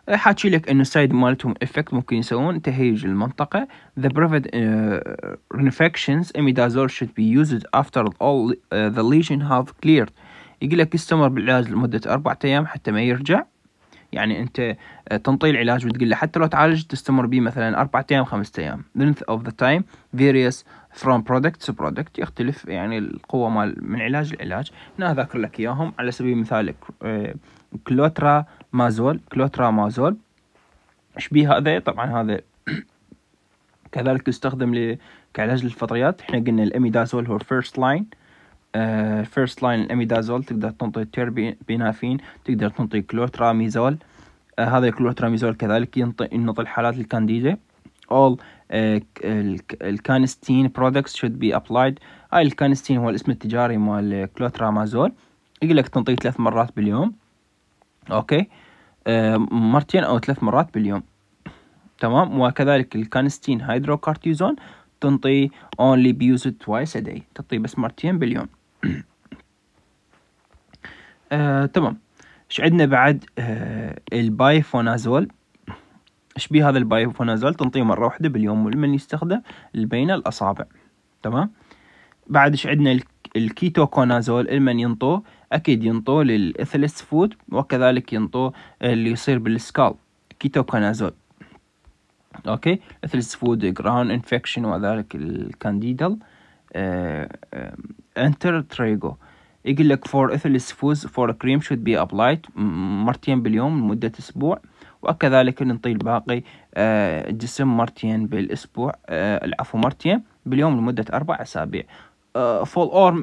حاكي لك انه السايد مالتهم افكت ممكن يسوون تهيج المنطقه the private uh, reinfections imidazole should be used after all uh, the lesion have cleared يقول لك استمر بالعلاج لمده أربعة ايام حتى ما يرجع يعني انت uh, تنطي العلاج وتقول له حتى لو تعالج تستمر به مثلا أربعة ايام خمسة ايام length of the time various فروم برودكت تو برودكت يختلف يعني القوه مال من علاج لعلاج هنا أذكر لك اياهم على سبيل المثال آه، كلوترا مازول كلوترا مازول بيه هذا طبعا هذا كذلك يستخدم ل... كعلاج للفطريات احنا قلنا الاميدازول هو فيرست لاين فيرست لاين الاميدازول تقدر تنطي تيربينافين تقدر تنطي كلوتراميزول آه هذا الكلوتراميزول كذلك ينطي ينطي الحالات الكانديدا all آه، الكانستين برودكتس شود بي ابلايد هاي الكانستين هو الاسم التجاري مال كلوترامازول يقول لك تنطيه ثلاث مرات باليوم اوكي آه، مرتين او ثلاث مرات باليوم تمام وكذلك الكانستين هيدروكارتيزون تنطي اونلي بيوز توايس ا داي تنطي بس مرتين باليوم آه، تمام ايش عندنا بعد آه، البايفونازول اشبيه هذا البايوفونازول تنطيه مره واحده باليوم ولمن يستخدم بين الاصابع تمام بعد ايش عندنا الكيتوكونازول لمن ينطوه اكيد ينطوه للاثلس فود وكذلك ينطوه اللي يصير بالسكال كيتوكونازول اوكي اثلس فود جراوند انفكشن وذلك الكانديدال آه، آه، انتر تريجو يقول لك فور اثلس فود فور كريم شود بي ابلايد مرتين باليوم لمده اسبوع وكذلك نعطي الباقي الجسم آه، مرتين بالأسبوع آه، العفو مرتين باليوم لمدة أربع أسابيع آه، full arm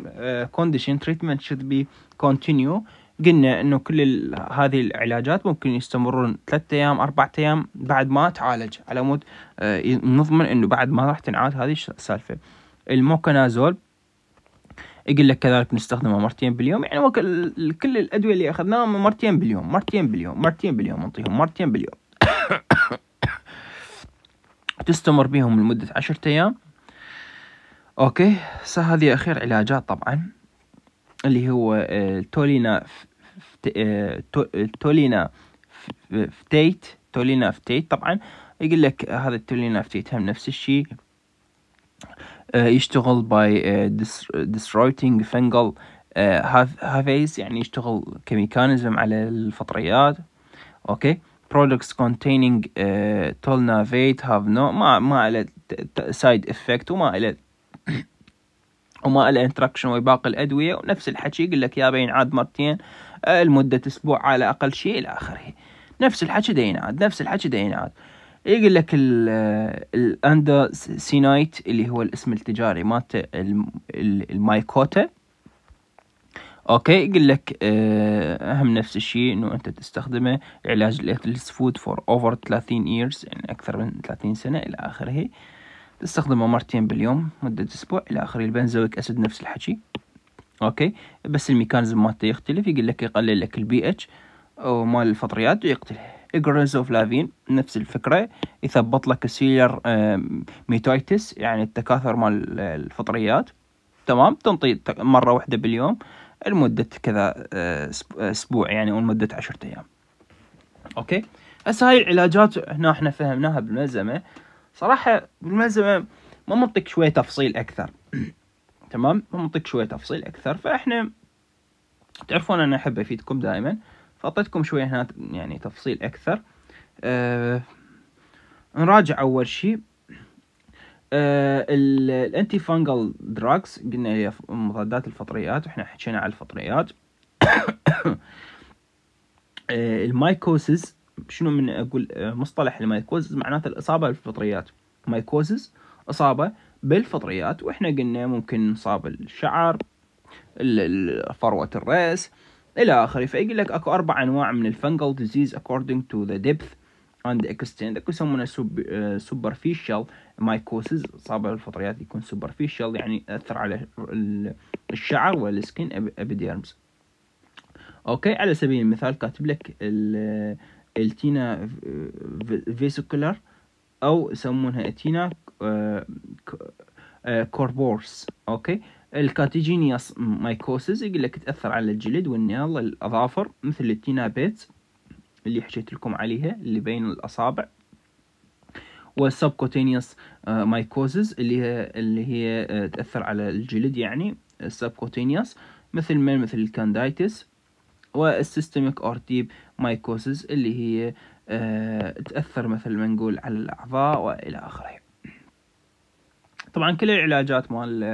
condition treatment should be continue قلنا انه كل هذه العلاجات ممكن يستمرون ثلاثة ايام اربعة ايام بعد ما تعالج على مود نضمن انه بعد ما راح تنعاد هذه السالفة الموكنازول يقول لك كذلك نستخدمها مرتين باليوم يعني وكل كل الادويه اللي اخذناها مرتين باليوم مرتين باليوم مرتين باليوم نعطيهم مرتين باليوم تستمر بهم لمدة عشرة أيام أوكي هذه أخير علاجات طبعا اللي هو آه، تولينا آه، آه، تولينا فتيت تولينا فتيت طبعا يقول لك هذا التولينا فتيت هم نفس الشيء آه، يشتغل باي ديسترويتنج فنجل هافيز يعني يشتغل كميكانيزم على الفطريات اوكي products containing آه، tolnavate have no ما ما له سايد افكت وما له وما له انتراكشن ويا باقي الادويه ونفس الحكي يقول لك يا بينعاد مرتين آه، لمده اسبوع على اقل شيء الى اخره نفس الحكي عاد نفس الحكي دينعاد يقول لك الاندو سينايت اللي هو الاسم التجاري مالته المايكوتا اوكي يقول لك آه، اهم نفس الشيء انه انت تستخدمه علاج الاتلس فود فور اوفر 30 ييرز يعني اكثر من 30 سنه الى اخره تستخدمه مرتين باليوم مده اسبوع الى اخره البنزويك اسيد نفس الحكي اوكي بس الميكانيزم مالته يختلف يقول لك يقلل لك البي اتش او مال الفطريات ويقتلها أوف لافين نفس الفكره يثبط لك السيلر ميتويتس يعني التكاثر مال الفطريات تمام تنطي مره واحده باليوم لمده كذا آه، اسبوع يعني او لمده 10 ايام اوكي هسه هاي العلاجات هنا احنا فهمناها بالملزمه صراحه بالملزمه ما منطق شويه تفصيل اكثر تمام ما منطق شويه تفصيل اكثر فاحنا تعرفون انا احب افيدكم دائما فأعطيتكم شوية هنا يعني تفصيل أكثر أه نراجع أول شيء أه الانتي فانجل دراجز قلنا هي مضادات الفطريات واحنا حكينا على الفطريات آه، المايكوسز شنو من اقول آه، مصطلح المايكوزز معناته الاصابه بالفطريات مايكوزز اصابه بالفطريات واحنا قلنا ممكن نصاب الشعر فروه الراس الى اخره فيقول لك اكو اربع انواع من الفنجل ديزيز according تو ذا ديبث and extent اكو يسمونه سوبرفيشال مايكوسز اصابع الفطريات يكون سوبرفيشال يعني اثر على الشعر والسكين ابيديرمز اوكي على سبيل المثال كاتب لك التينا فيسكولار او يسمونها التينا آه، كوربورس آه، اوكي الكاتيجينياس مايكوسز يقول لك تأثر على الجلد والنيل الأظافر مثل التينابيت اللي حكيت لكم عليها اللي بين الأصابع والسبكوتينيوس آه، مايكوزز اللي هي اللي هي آه، تأثر على الجلد يعني السبكوتينيوس مثل من مثل الكاندايتس والسيستميك اور ديب مايكوزز اللي هي آه، تأثر مثل ما نقول على الأعضاء وإلى آخره طبعا كل العلاجات مال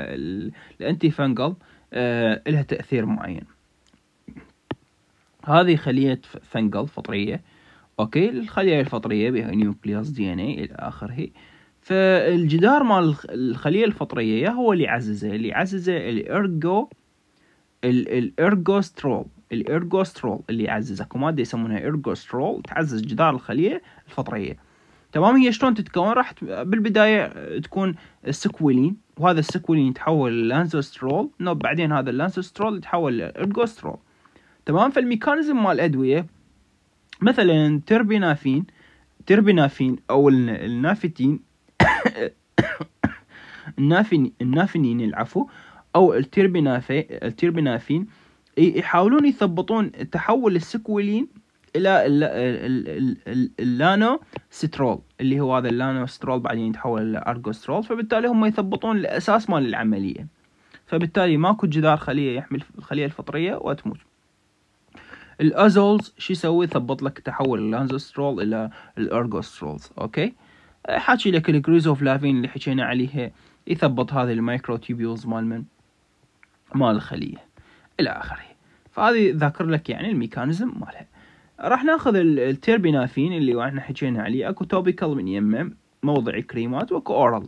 الانتي فنجل آه لها تاثير معين هذه خلية فنجل فطرية اوكي الخلية الفطرية بها نيوكليوس دي ان اي الى اخره فالجدار مال الخلية الفطرية يا هو اللي يعززه اللي يعززه الارجو الارجوسترول الارجوسترول اللي يعززه كمادة يسمونها ارجوسترول تعزز جدار الخلية الفطرية تمام هي شلون تتكون راح بالبدايه آه، تكون السكولين وهذا السكولين يتحول للانسوسترول بعدين هذا اللانسوسترول يتحول للارجوسترول تمام فالميكانيزم مال الادويه مثلا تربينافين تربينافين او النافتين النافين النافنين العفو او التربينافي التربينافين يحاولون يثبطون تحول السكولين الى اللانو سترول اللي هو هذا اللانو سترول بعدين يتحول الى ارجوسترول فبالتالي هم يثبطون الاساس مال العمليه فبالتالي ماكو جدار خليه يحمي الخليه الفطريه وتموت الازولز شو يسوي يثبط لك تحول اللانزوسترول الى الارجوسترولز اوكي حاكي لك الجريزوفلافين اللي حكينا عليها يثبط هذه تيبيولز مال من مال الخليه الى اخره فهذه ذاكر لك يعني الميكانيزم مالها راح ناخذ التيربينافين اللي احنا حكينا عليه اكو توبيكال من يمه موضع كريمات واكو اورال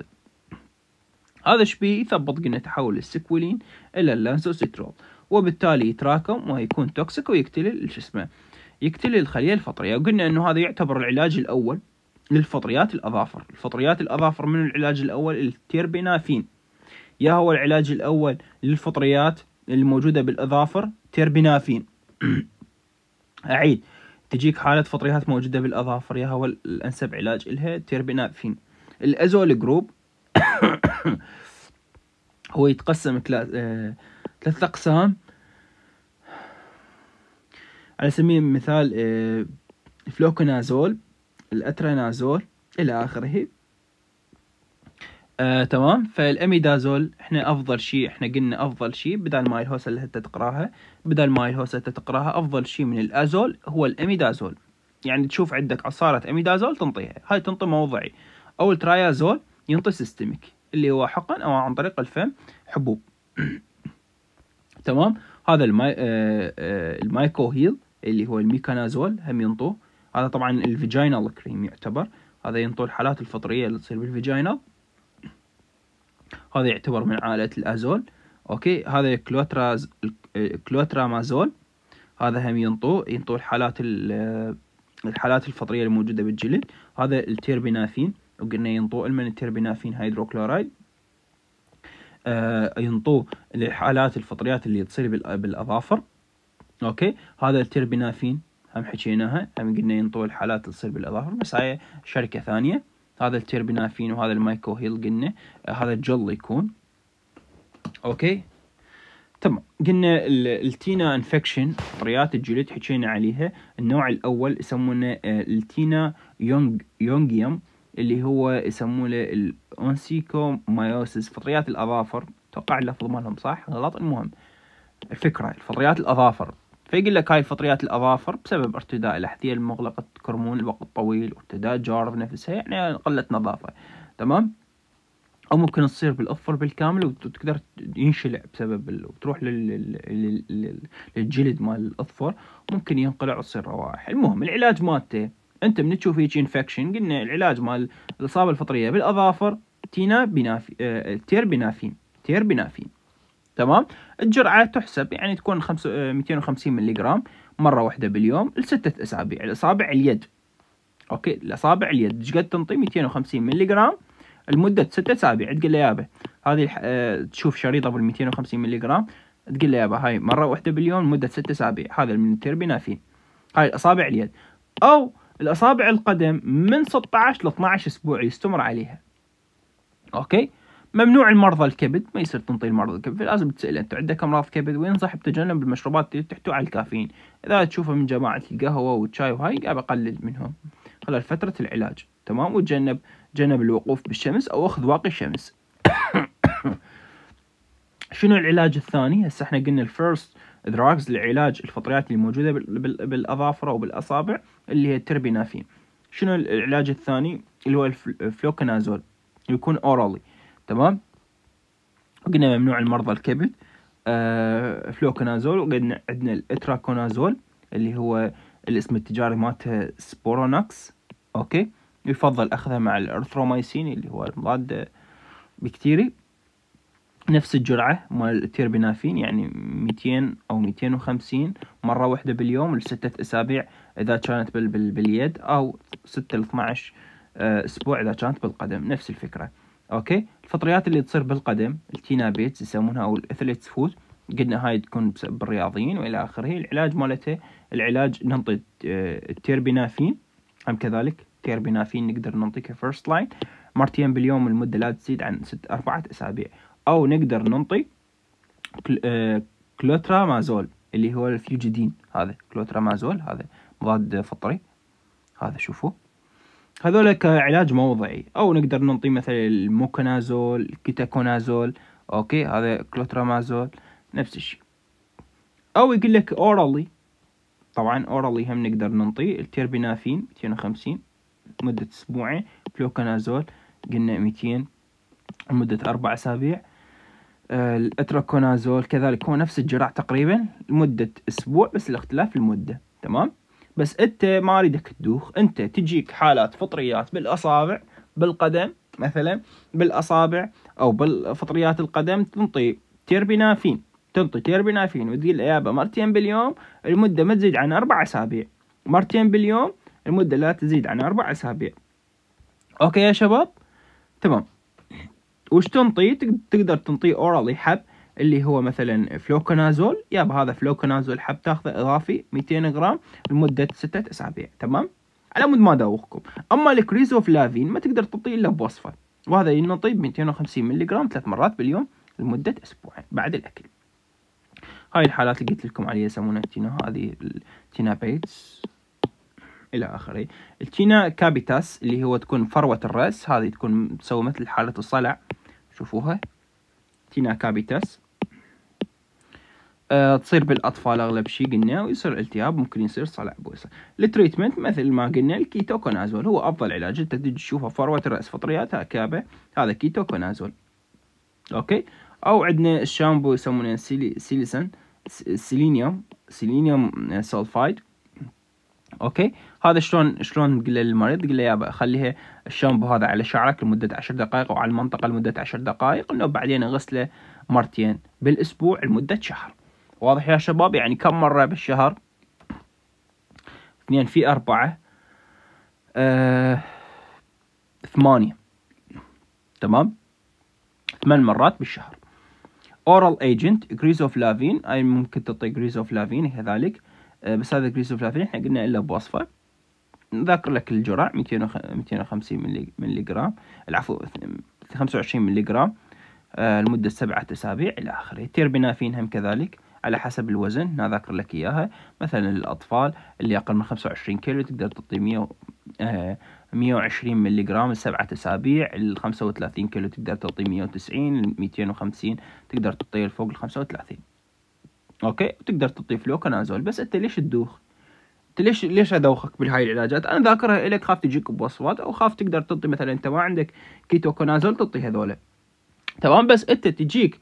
هذا شبي يثبط قلنا تحول السكولين الى اللانسوسترول وبالتالي يتراكم ويكون توكسيك ويقتل شو يقتل الخليه الفطريه وقلنا انه هذا يعتبر العلاج الاول للفطريات الاظافر الفطريات الاظافر من العلاج الاول التيربينافين يا هو العلاج الاول للفطريات الموجوده بالاظافر تيربينافين اعيد تجيك حالة فطريات موجودة بالأظافر يا هو الأنسب علاج إلها تيربينافين الأزول جروب هو يتقسم آه، ثلاث أقسام على سبيل المثال آه، فلوكونازول الأترانازول إلى آخره آه، تمام فالاميدازول احنا افضل شيء احنا قلنا افضل شيء بدل ما الهوسه اللي انت تقراها بدل ما الهوسه تقراها افضل شيء من الازول هو الاميدازول يعني تشوف عندك عصاره اميدازول تنطيها هاي تنطي موضعي او الترايازول ينطي سيستميك اللي هو حقن او عن طريق الفم حبوب تمام هذا الماي... آه آه المايكوهيل اللي هو الميكانازول هم ينطوه هذا طبعا الفيجينال كريم يعتبر هذا ينطوه الحالات الفطريه اللي تصير بالفيجينال هذا يعتبر من عائلة الأزول أوكي هذا كلوتراز كلوترامازول هذا هم ينطو ينطو الحالات الحالات الفطرية الموجودة بالجلد هذا التيربينافين وقلنا ينطو المن التيربينافين هيدروكلورايد آه ينطو الحالات الفطريات اللي تصير بالأظافر أوكي هذا التيربينافين هم حكيناها هم قلنا ينطو الحالات اللي تصير بالأظافر بس هاي شركة ثانية هذا التيربينافين وهذا المايكو هيل قلنا آه، هذا الجل يكون اوكي تمام قلنا التينا انفكشن طريات الجلد حكينا عليها النوع الاول يسمونه آه، التينا يونج يونجيوم اللي هو يسمونه الاونسيكومايوسيس فطريات الاظافر توقع اللفظ مالهم صح غلط طيب، المهم الفكره فطريات الاظافر فيقول لك هاي الفطريات الأظافر بسبب ارتداء الأحذية المغلقة كرمون لوقت طويل وارتداء الجوارب نفسها يعني قله نظافة تمام أو ممكن تصير بالأظفر بالكامل وتقدر ينشلع بسبب وتروح لل... للجلد مال الأظفر ممكن ينقلع وتصير روائح المهم العلاج مالته انت من تشوف هيك انفكشن قلنا العلاج مال الاصابه الفطريه بالاظافر تينا بنافي آه، تير بنافين تير بنافين تمام الجرعه تحسب يعني تكون 250 آه، ملي جرام مره واحده باليوم لستة اسابيع الاصابع اليد اوكي الاصابع اليد ايش قد تنطي 250 ملي جرام لمده ستة اسابيع تقول له يابا هذه الح... آه، تشوف شريطه بال 250 ملي جرام تقول له يابا هاي مره واحده باليوم لمده ستة اسابيع هذا من التيربينافين هاي الاصابع اليد او الاصابع القدم من 16 ل 12 اسبوع يستمر عليها اوكي ممنوع المرضى الكبد ما يصير تنطي المرضى الكبد لازم تسأل انت عندك امراض كبد وينصح بتجنب المشروبات اللي تحتوي على الكافيين اذا تشوفه من جماعة القهوة والشاي وهاي بقلل منهم خلال فترة العلاج تمام وتجنب تجنب الوقوف بالشمس او اخذ واقي الشمس شنو العلاج الثاني هسه احنا قلنا الفيرست دراجز لعلاج الفطريات اللي موجودة بالاظافر او بالاصابع اللي هي التربينافين شنو العلاج الثاني اللي هو الفلوكنازول يكون اورالي تمام قلنا ممنوع المرضى الكبد آه فلوكونازول وقلنا عندنا الاتراكونازول اللي هو الاسم التجاري مالته سبوروناكس اوكي يفضل اخذها مع الارثرومايسين اللي هو مضاد بكتيري نفس الجرعة مال التيربينافين يعني ميتين أو ميتين وخمسين مرة واحدة باليوم لستة أسابيع إذا كانت باليد أو ستة لاثناعش آه، أسبوع إذا كانت بالقدم نفس الفكرة اوكي الفطريات اللي تصير بالقدم التينابيت يسمونها او الاثليتس فوت قلنا هاي تكون بسبب الرياضيين والى اخره العلاج مالته العلاج ننطي التيربينافين هم كذلك تيربينافين نقدر ننطي فيرست لاين مرتين باليوم المده لا تزيد عن ست أربعة اسابيع او نقدر ننطي آه، كلوترامازول اللي هو الفيوجيدين هذا كلوترامازول هذا مضاد فطري هذا شوفوا هذول كعلاج موضعي او نقدر ننطي مثلا الموكونازول الكيتاكونازول اوكي هذا كلوترامازول نفس الشيء او يقول لك اورالي طبعا اورالي هم نقدر ننطي التيربينافين 250 مدة اسبوعين كلوكونازول قلنا 200 لمدة اربع اسابيع الاتراكونازول كذلك هو نفس الجرعة تقريبا لمدة اسبوع بس الاختلاف المدة تمام بس انت ما اريدك تدوخ انت تجيك حالات فطريات بالاصابع بالقدم مثلا بالاصابع او بالفطريات القدم تنطي تيربينافين تنطي تيربينافين وتقول يابا مرتين باليوم المدة ما تزيد عن أربع أسابيع مرتين باليوم المدة لا تزيد عن أربع أسابيع أوكي يا شباب تمام وش تنطي تقدر تنطي اورالي حب اللي هو مثلا فلوكونازول ياب هذا فلوكونازول حب تاخذه اضافي 200 جرام لمده ستة اسابيع تمام على مود ما داوخكم اما الكريزوفلافين ما تقدر تعطيه الا بوصفه وهذا ينطي 250 ملي جرام ثلاث مرات باليوم لمده اسبوعين بعد الاكل هاي الحالات اللي قلت لكم عليها يسمونها تينا هذه التينا بيتس الى اخره التينا كابيتاس اللي هو تكون فروه الراس هذه تكون تسوي مثل حاله الصلع شوفوها تينا آه، كابيتاس تصير بالاطفال اغلب شيء قلنا ويصير التهاب ممكن يصير صلع بوسه التريتمنت مثل ما قلنا الكيتوكونازول هو افضل علاج انت تجي تشوفه فروه الراس فطرياتها كابه هذا كيتوكونازول اوكي او عندنا الشامبو يسمونه سيلي سيليسن سيلينيوم سيلينيوم سلفايد اوكي هذا شلون شلون تقول للمريض تقول له يابا خليها الشامبو هذا على شعرك لمده عشر دقائق وعلى المنطقه لمده عشر دقائق انه بعدين اغسله مرتين بالاسبوع لمده شهر واضح يا شباب يعني كم مره بالشهر اثنين في اربعه آه، ثمانيه تمام ثمان مرات بالشهر اورال ايجنت جريزوفلافين اي ممكن تعطي جريزوفلافين كذلك آه، بس هذا كيلو فلافل احنا قلنا الا بوصفه نذكر لك الجرعة ميتين وخمسين ملي جرام العفو خمسة وعشرين ملي جرام آه، لمدة سبعة أسابيع إلى آخره تيربينافين هم كذلك على حسب الوزن نذاكر لك إياها مثلا للأطفال اللي أقل من خمسة وعشرين كيلو تقدر تعطي مية آه، مية وعشرين ملي جرام لسبعة أسابيع الخمسة وثلاثين كيلو تقدر تعطي مية وتسعين ميتين وخمسين تقدر تعطي فوق الخمسة وثلاثين اوكي تقدر تضيف له كنازول بس انت ليش تدوخ انت ليش ليش ادوخك بهاي العلاجات انا ذاكرها لك خاف تجيك بوصفات او خاف تقدر تعطي مثلا انت ما عندك كيتو تطي هذولا تمام بس انت تجيك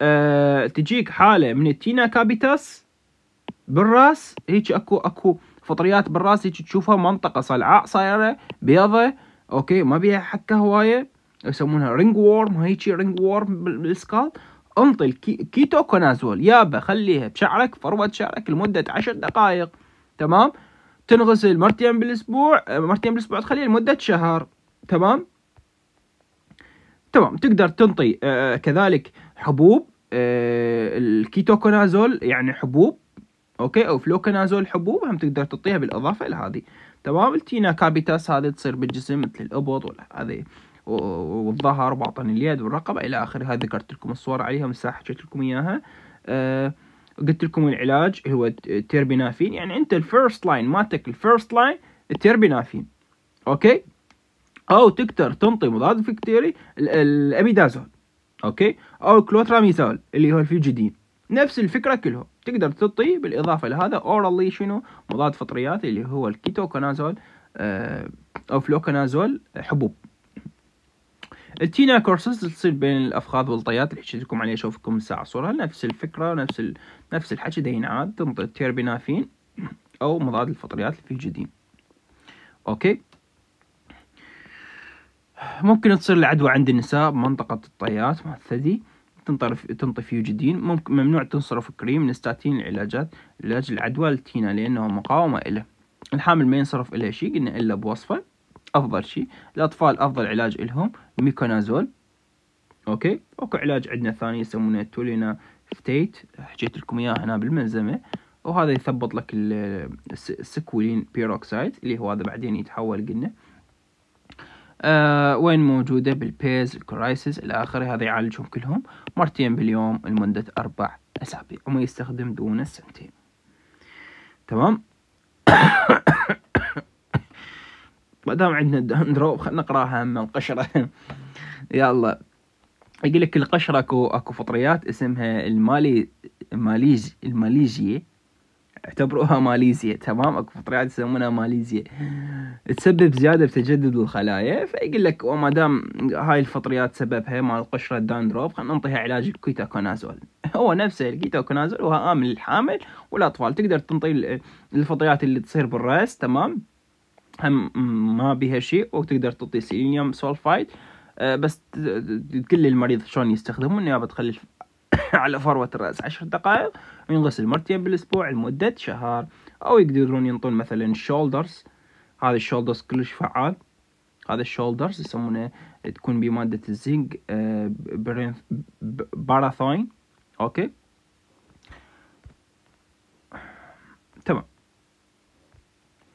أه تجيك حاله من التينا كابيتاس بالراس هيك اكو اكو فطريات بالراس هيك تشوفها منطقه صلعاء صايره بيضه اوكي ما بيها حكه هوايه يسمونها رينج وورم هيك رينج وورم بالسكال انطي الكيتو كونازول يابا خليها بشعرك فروة شعرك لمدة عشر دقائق تمام تنغسل مرتين بالاسبوع مرتين بالاسبوع تخليها لمدة شهر تمام تمام تقدر تنطي آه، كذلك حبوب آه، الكيتوكونازول يعني حبوب اوكي او فلوكونازول حبوب هم تقدر تعطيها بالاضافه لهذه تمام التينا كابيتاس هذه تصير بالجسم مثل الابط ولا هذه والظهر وباطن اليد والرقبة إلى آخرها ذكرت لكم الصور عليها مساحة حكيت لكم إياها أه قلت لكم العلاج هو التيربينافين يعني أنت الفيرست لاين مالتك الفيرست لاين التيربينافين أوكي أو تقدر تنطي مضاد فكتيري الأبيدازول أوكي أو كلوتراميزول اللي هو الفيجيدين نفس الفكرة كلهم تقدر تطي بالإضافة لهذا أورالي شنو مضاد فطريات اللي هو الكيتوكونازول آه، أو فلوكونازول حبوب التينا كورسز تصير بين الافخاذ والطيات اللي حكيت لكم عليه شوفكم ساعه صوره نفس الفكره نفس ال... نفس الحكي دا ينعاد تنطي التيربينافين او مضاد الفطريات في فيه اوكي ممكن تصير العدوى عند النساء بمنطقة الطيات مع الثدي تنطرف تنطي جدين ممكن ممنوع تنصرف كريم من الستاتين العلاجات علاج العدوى التينا لأنه مقاومة له الحامل ما ينصرف إلى شيء قلنا إلا بوصفة افضل شيء الاطفال افضل علاج لهم ميكونازول اوكي اكو علاج عندنا ثاني يسمونه تولينا فتيت حكيت لكم اياه هنا بالملزمه وهذا يثبط لك السكولين بيروكسايد اللي هو هذا بعدين يتحول قلنا أه وين موجودة بالبيز الكرايسيس إلى آخره هذا يعالجهم كلهم مرتين باليوم لمدة أربع أسابيع وما يستخدم دون السنتين تمام ما دام عندنا دندرو خلينا نقراها من القشره يلا يقول لك القشره اكو اكو فطريات اسمها المالي ماليز الماليزيه اعتبروها ماليزيا تمام اكو فطريات يسمونها ماليزيا تسبب زياده بتجدد الخلايا فيقول لك وما دام هاي الفطريات سببها مال القشره الداندروب خلينا نعطيها علاج الكيتاكونازول هو نفسه الكيتاكونازول هو امن للحامل والاطفال تقدر تنطي الفطريات اللي تصير بالراس تمام هم ما بها شيء وتقدر تعطي سيلينيوم سولفايد آه، بس تقول المريض شلون يستخدمه انه بتخلي على فروة الرأس عشر دقائق وينغسل مرتين بالأسبوع لمدة شهر أو يقدرون ينطون مثلا شولدرز هذا الشولدرز كلش فعال هذا الشولدرز يسمونه تكون بمادة الزنك آه، باراثوين أوكي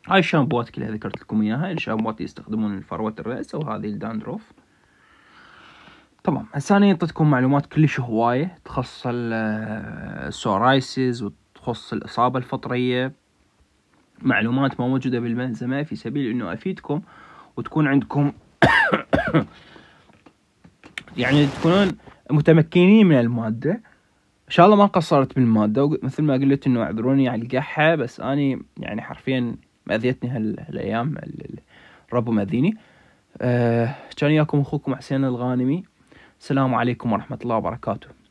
هاي الشامبوات كلها ذكرت لكم اياها الشامبوات يستخدمون لفروة الرأس وهذه الداندروف تمام هسه انا اعطيتكم معلومات كلش هواية تخص السورايسيز آه، وتخص الإصابة الفطرية معلومات ما موجودة بالملزمة في سبيل انه افيدكم وتكون عندكم يعني تكونون متمكنين من المادة ان شاء الله ما قصرت بالمادة مثل ما قلت انه اعذروني على القحة بس اني يعني حرفيا مأذيتني هالايام الرب مأذيني آه كان ياكم اخوكم حسين الغانمي السلام عليكم ورحمه الله وبركاته